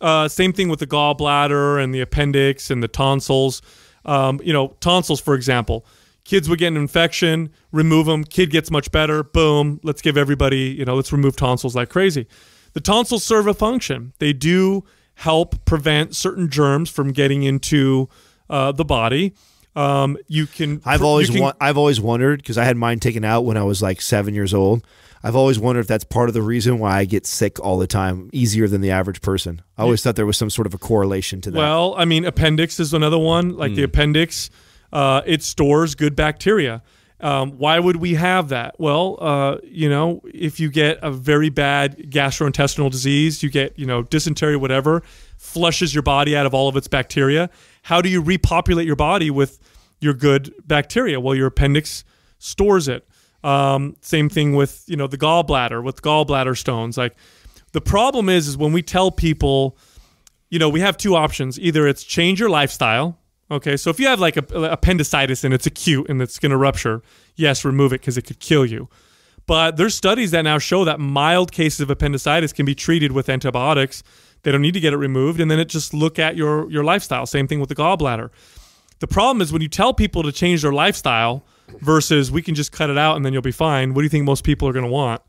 Uh, same thing with the gallbladder and the appendix and the tonsils. Um, you know, tonsils, for example. Kids would get an infection, remove them. Kid gets much better. Boom. Let's give everybody, you know, let's remove tonsils like crazy. The tonsils serve a function. They do help prevent certain germs from getting into uh, the body. Um, you can. I've always can, I've always wondered because I had mine taken out when I was like seven years old. I've always wondered if that's part of the reason why I get sick all the time, easier than the average person. I always yeah. thought there was some sort of a correlation to that. Well, I mean, appendix is another one. Like mm. the hmm. appendix, uh, it stores good bacteria. Um, why would we have that? Well, uh, you know, if you get a very bad gastrointestinal disease, you get, you know, dysentery, whatever, flushes your body out of all of its bacteria. How do you repopulate your body with your good bacteria? Well, your appendix stores it. Um, same thing with you know the gallbladder with gallbladder stones. Like the problem is is when we tell people, you know, we have two options. Either it's change your lifestyle. Okay, so if you have like a, appendicitis and it's acute and it's going to rupture, yes, remove it because it could kill you. But there's studies that now show that mild cases of appendicitis can be treated with antibiotics. They don't need to get it removed, and then it just look at your your lifestyle. Same thing with the gallbladder. The problem is when you tell people to change their lifestyle, versus we can just cut it out and then you'll be fine. What do you think most people are going to want?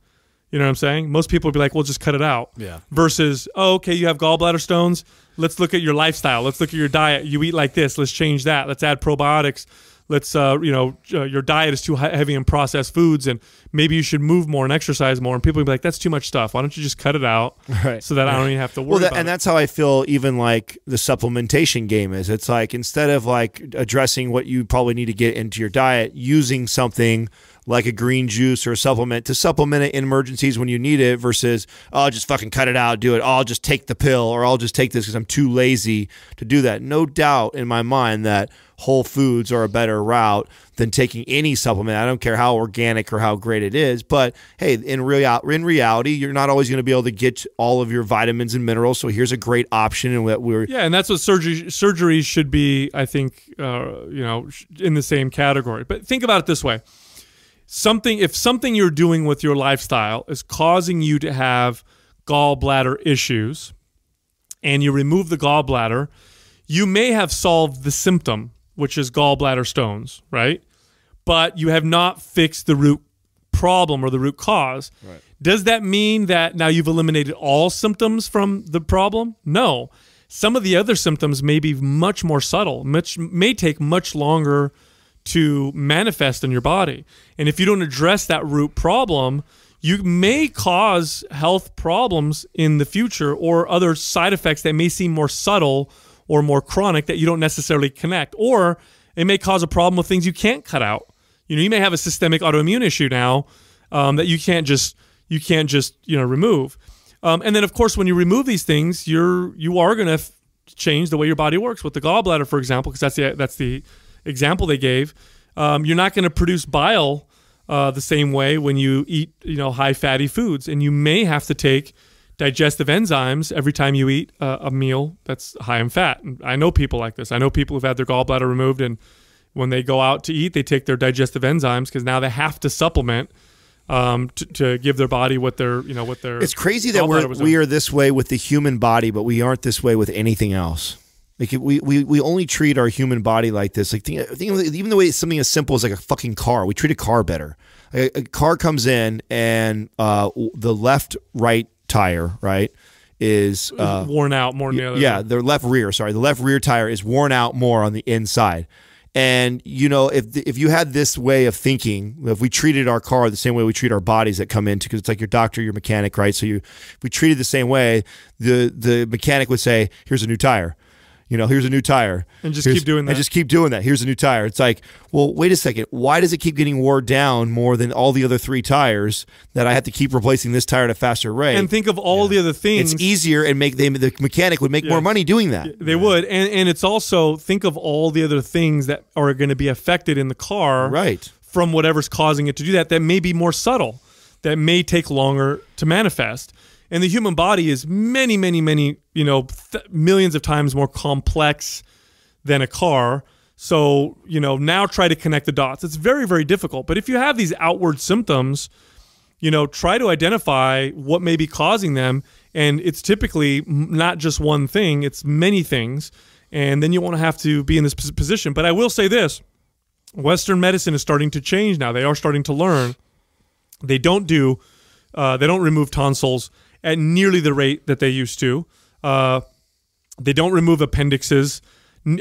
You know what I'm saying? Most people would be like, "Well, just cut it out." Yeah. Versus, "Oh, okay, you have gallbladder stones. Let's look at your lifestyle. Let's look at your diet. You eat like this. Let's change that. Let's add probiotics." let's uh, you know uh, your diet is too heavy in processed foods and maybe you should move more and exercise more and people be like that's too much stuff why don't you just cut it out *laughs* right. so that right. i don't even have to worry well, that, and it. that's how i feel even like the supplementation game is it's like instead of like addressing what you probably need to get into your diet using something like a green juice or a supplement to supplement it in emergencies when you need it versus oh, I'll just fucking cut it out, do it. Oh, I'll just take the pill or I'll just take this because I'm too lazy to do that. No doubt in my mind that whole foods are a better route than taking any supplement. I don't care how organic or how great it is, but hey, in real in reality, you're not always going to be able to get all of your vitamins and minerals. So here's a great option, and what we're yeah, and that's what surgery surgeries should be. I think uh, you know in the same category. But think about it this way: something if something you're doing with your lifestyle is causing you to have gallbladder issues, and you remove the gallbladder. You may have solved the symptom, which is gallbladder stones, right? But you have not fixed the root problem or the root cause. Right. Does that mean that now you've eliminated all symptoms from the problem? No. Some of the other symptoms may be much more subtle, much may take much longer to manifest in your body. And if you don't address that root problem, you may cause health problems in the future or other side effects that may seem more subtle or more chronic that you don't necessarily connect. Or it may cause a problem with things you can't cut out. You know, you may have a systemic autoimmune issue now um, that you can't just you can't just you know remove. Um, and then of course, when you remove these things, you're you are going to f- change the way your body works with the gallbladder, for example, because that's the that's the example they gave. Um, you're not going to produce bile uh, the same way when you eat you know high fatty foods, and you may have to take digestive enzymes every time you eat uh, a meal that's high in fat. And I know people like this. I know people who've had their gallbladder removed, and when they go out to eat, they take their digestive enzymes because now they have to supplement um, to, to, give their body what they're, you know what they're. It's crazy that we're we are this way with the human body, but we aren't this way with anything else. Like we, we, we only treat our human body like this. Like think, think even the way it's something as simple as like a fucking car, we treat a car better. A, a car comes in and uh, the left right tire, right? Is uh, worn out more than the other. Yeah, the left rear. Sorry, the left rear tire is worn out more on the inside. And you know, if if you had this way of thinking, if we treated our car the same way we treat our bodies that come into, because it's like your doctor, your mechanic, right? So you, if we treated the same way, the the mechanic would say, "Here's a new tire." you know, here's a new tire. And just here's, keep doing that. And just keep doing that. Here's a new tire. It's like, well, wait a second. Why does it keep getting wore down more than all the other three tires that I have to keep replacing this tire at a faster rate? And think of all yeah. the other things. It's easier and make they, the mechanic would make more money doing that. They yeah. would. And, and it's also think of all the other things that are going to be affected in the car. Right. From whatever's causing it to do that, that may be more subtle, that may take longer to manifest. And the human body is many, many, many, you know, millions of times more complex than a car. So, you know, now try to connect the dots. It's very, very difficult. But if you have these outward symptoms, you know, try to identify what may be causing them. And it's typically not just one thing, it's many things. And then you won't have to be in this position. But I will say this Western medicine is starting to change now. They are starting to learn. They don't do, uh, they don't remove tonsils at nearly the rate that they used to. Uh, they don't remove appendixes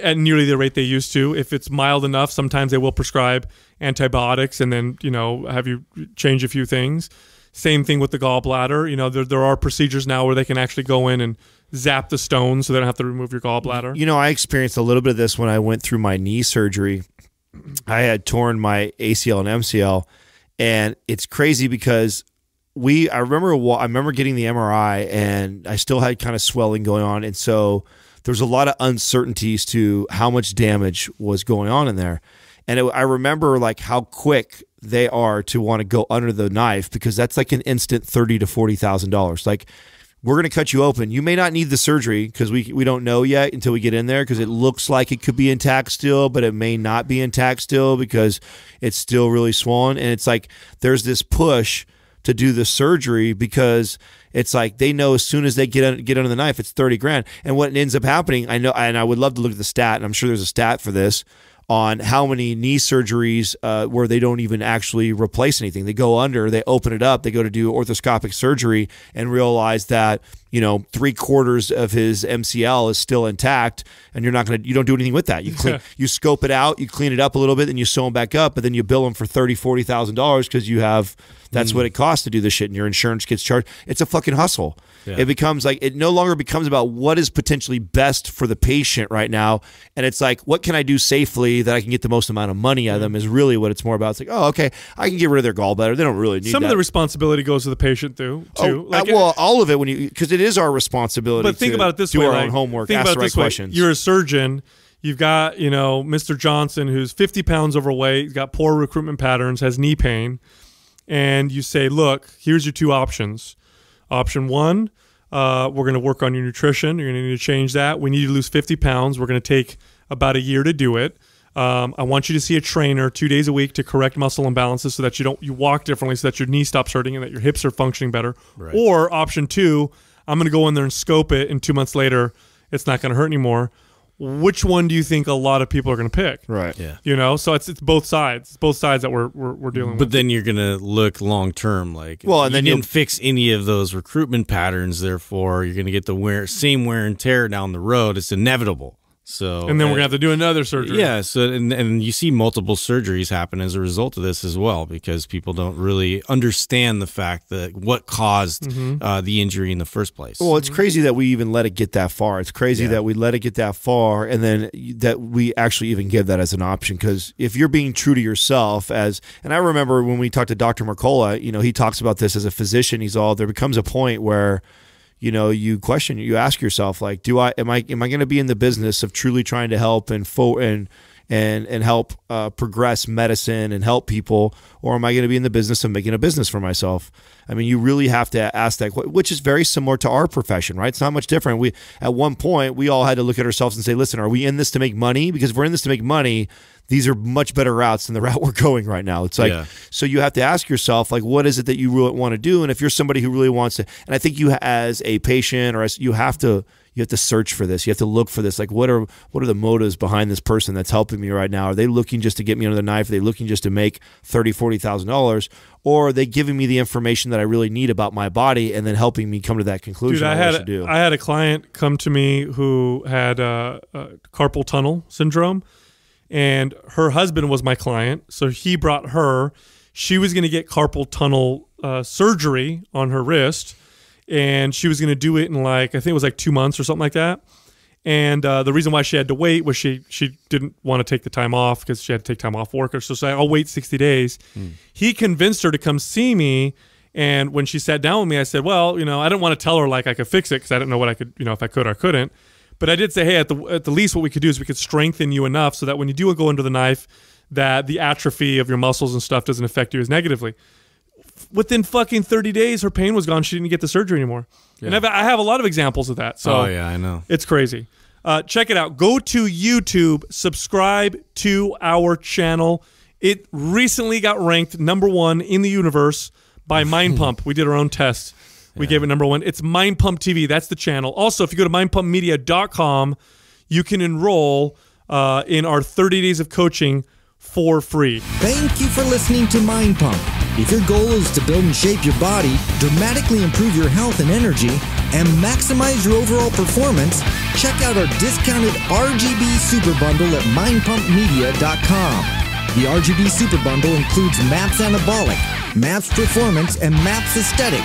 at nearly the rate they used to. If it's mild enough, sometimes they will prescribe antibiotics and then you know have you change a few things. Same thing with the gallbladder. You know there there are procedures now where they can actually go in and zap the stone so they don't have to remove your gallbladder. You know I experienced a little bit of this when I went through my knee surgery. I had torn my ACL and MCL, and it's crazy because we I remember I remember getting the MRI and I still had kind of swelling going on and so there's a lot of uncertainties to how much damage was going on in there. And it, I remember like how quick they are to want to go under the knife because that's like an instant thirty to forty thousand dollars. Like we're going to cut you open. You may not need the surgery because we we don't know yet until we get in there because it looks like it could be intact still, but it may not be intact still because it's still really swollen. And it's like there's this push to do the surgery because it's like they know as soon as they get get under the knife, it's thirty grand. And what ends up happening, I know, and I would love to look at the stat, and I'm sure there's a stat for this on how many knee surgeries uh, where they don't even actually replace anything. They go under, they open it up, they go to do orthoscopic surgery and realize that, you know, three quarters of his MCL is still intact and you're not going to, you don't do anything with that. You clean, *laughs* you scope it out, you clean it up a little bit, then you sew them back up, but then you bill them for $30,000, $40,000 because you have, that's mm. what it costs to do this shit and your insurance gets charged. It's a fucking hustle. Yeah. It becomes like, it no longer becomes about what is potentially best for the patient right now. And it's like, what can I do safely? that I can get the most amount of money out of them is really what it's more about. It's like, oh, okay, I can get rid of their gallbladder. They don't really need some that. of the responsibility goes to the patient too. Oh, too. Oh, like, well, all of it when you because it is our responsibility. But think to, about it this do way: do our like, own homework, think about right questions. Way. You're a surgeon. You've got you know Mr. Johnson who's 50 pounds overweight, got poor recruitment patterns, has knee pain, and you say, look, here's your two options. Option one. Uh, we're going to work on your nutrition. You're going to need to change that. We need to lose 50 pounds. We're going to take about a year to do it. Um, I want you to see a trainer two days a week to correct muscle imbalances so that you don't you walk differently, so that your knee stops hurting and that your hips are functioning better. Right. Or option two, I'm going to go in there and scope it, and two months later, it's not going to hurt anymore. Which one do you think a lot of people are going to pick? Right. Yeah. You know, so it's it's both sides. It's both sides that we're we're, we're dealing but with. But then you're going to look long term, like well, and you then you didn't fix any of those recruitment patterns. Therefore, you're going to get the wear same wear and tear down the road. It's inevitable. So and then we're gonna have to do another surgery. Yeah. So and and you see multiple surgeries happen as a result of this as well because people don't really understand the fact that what caused mm-hmm. uh, the injury in the first place. Well, it's mm-hmm. crazy that we even let it get that far. It's crazy yeah. that we let it get that far and then that we actually even give that as an option because if you're being true to yourself as and I remember when we talked to Dr. Mercola, you know, he talks about this as a physician. He's all there becomes a point where you know you question you ask yourself like do i am i am i going to be in the business of truly trying to help and fo- and and and help uh, progress medicine and help people, or am I going to be in the business of making a business for myself? I mean, you really have to ask that, which is very similar to our profession, right? It's not much different. We at one point we all had to look at ourselves and say, listen, are we in this to make money? Because if we're in this to make money, these are much better routes than the *laughs* route we're going right now. It's like yeah. so you have to ask yourself like what is it that you really want to do, and if you're somebody who really wants to, and I think you as a patient or as you have to you have to search for this. You have to look for this. Like, what are what are the motives behind this person that's helping me right now? Are they looking just to get me under the knife? Are they looking just to make thirty, forty thousand dollars? Or are they giving me the information that I really need about my body and then helping me come to that conclusion? Dude, I had I had a client come to me who had uh, uh, carpal tunnel syndrome, and her husband was my client, so he brought her. She was going to get carpal tunnel uh, surgery on her wrist, and she was going to do it in like I think it was like two months or something like that. And uh, the reason why she had to wait was she she didn't want to take the time off because she had to take time off work. Or so So "I'll wait sixty days." Mm. He convinced her to come see me. And when she sat down with me, I said, "Well, you know, I didn't want to tell her like I could fix it because I didn't know what I could, you know, if I could or couldn't." But I did say, hey, at the at the least, what we could do is we could strengthen you enough so that when you do go under the knife, that the atrophy of your muscles and stuff doesn't affect you as negatively. Within fucking thirty days, her pain was gone. She didn't get the surgery anymore. Yeah. And I've, I have a lot of examples of that. So oh yeah, I know. It's crazy. Uh, check it out. Go to YouTube. Subscribe to our channel. It recently got ranked number one in the universe by *laughs* Mind Pump. We did our own test. We yeah. gave it number one. It's Mind Pump TV. That's the channel. Also, if you go to mindpumpmedia.com, you can enroll uh, in our 30 days of coaching for free. Thank you for listening to Mind Pump. If your goal is to build and shape your body, dramatically improve your health and energy, and maximize your overall performance, check out our discounted RGB Super Bundle at mindpumpmedia.com. The RGB Super Bundle includes MAPS Anabolic, MAPS Performance, and MAPS Aesthetic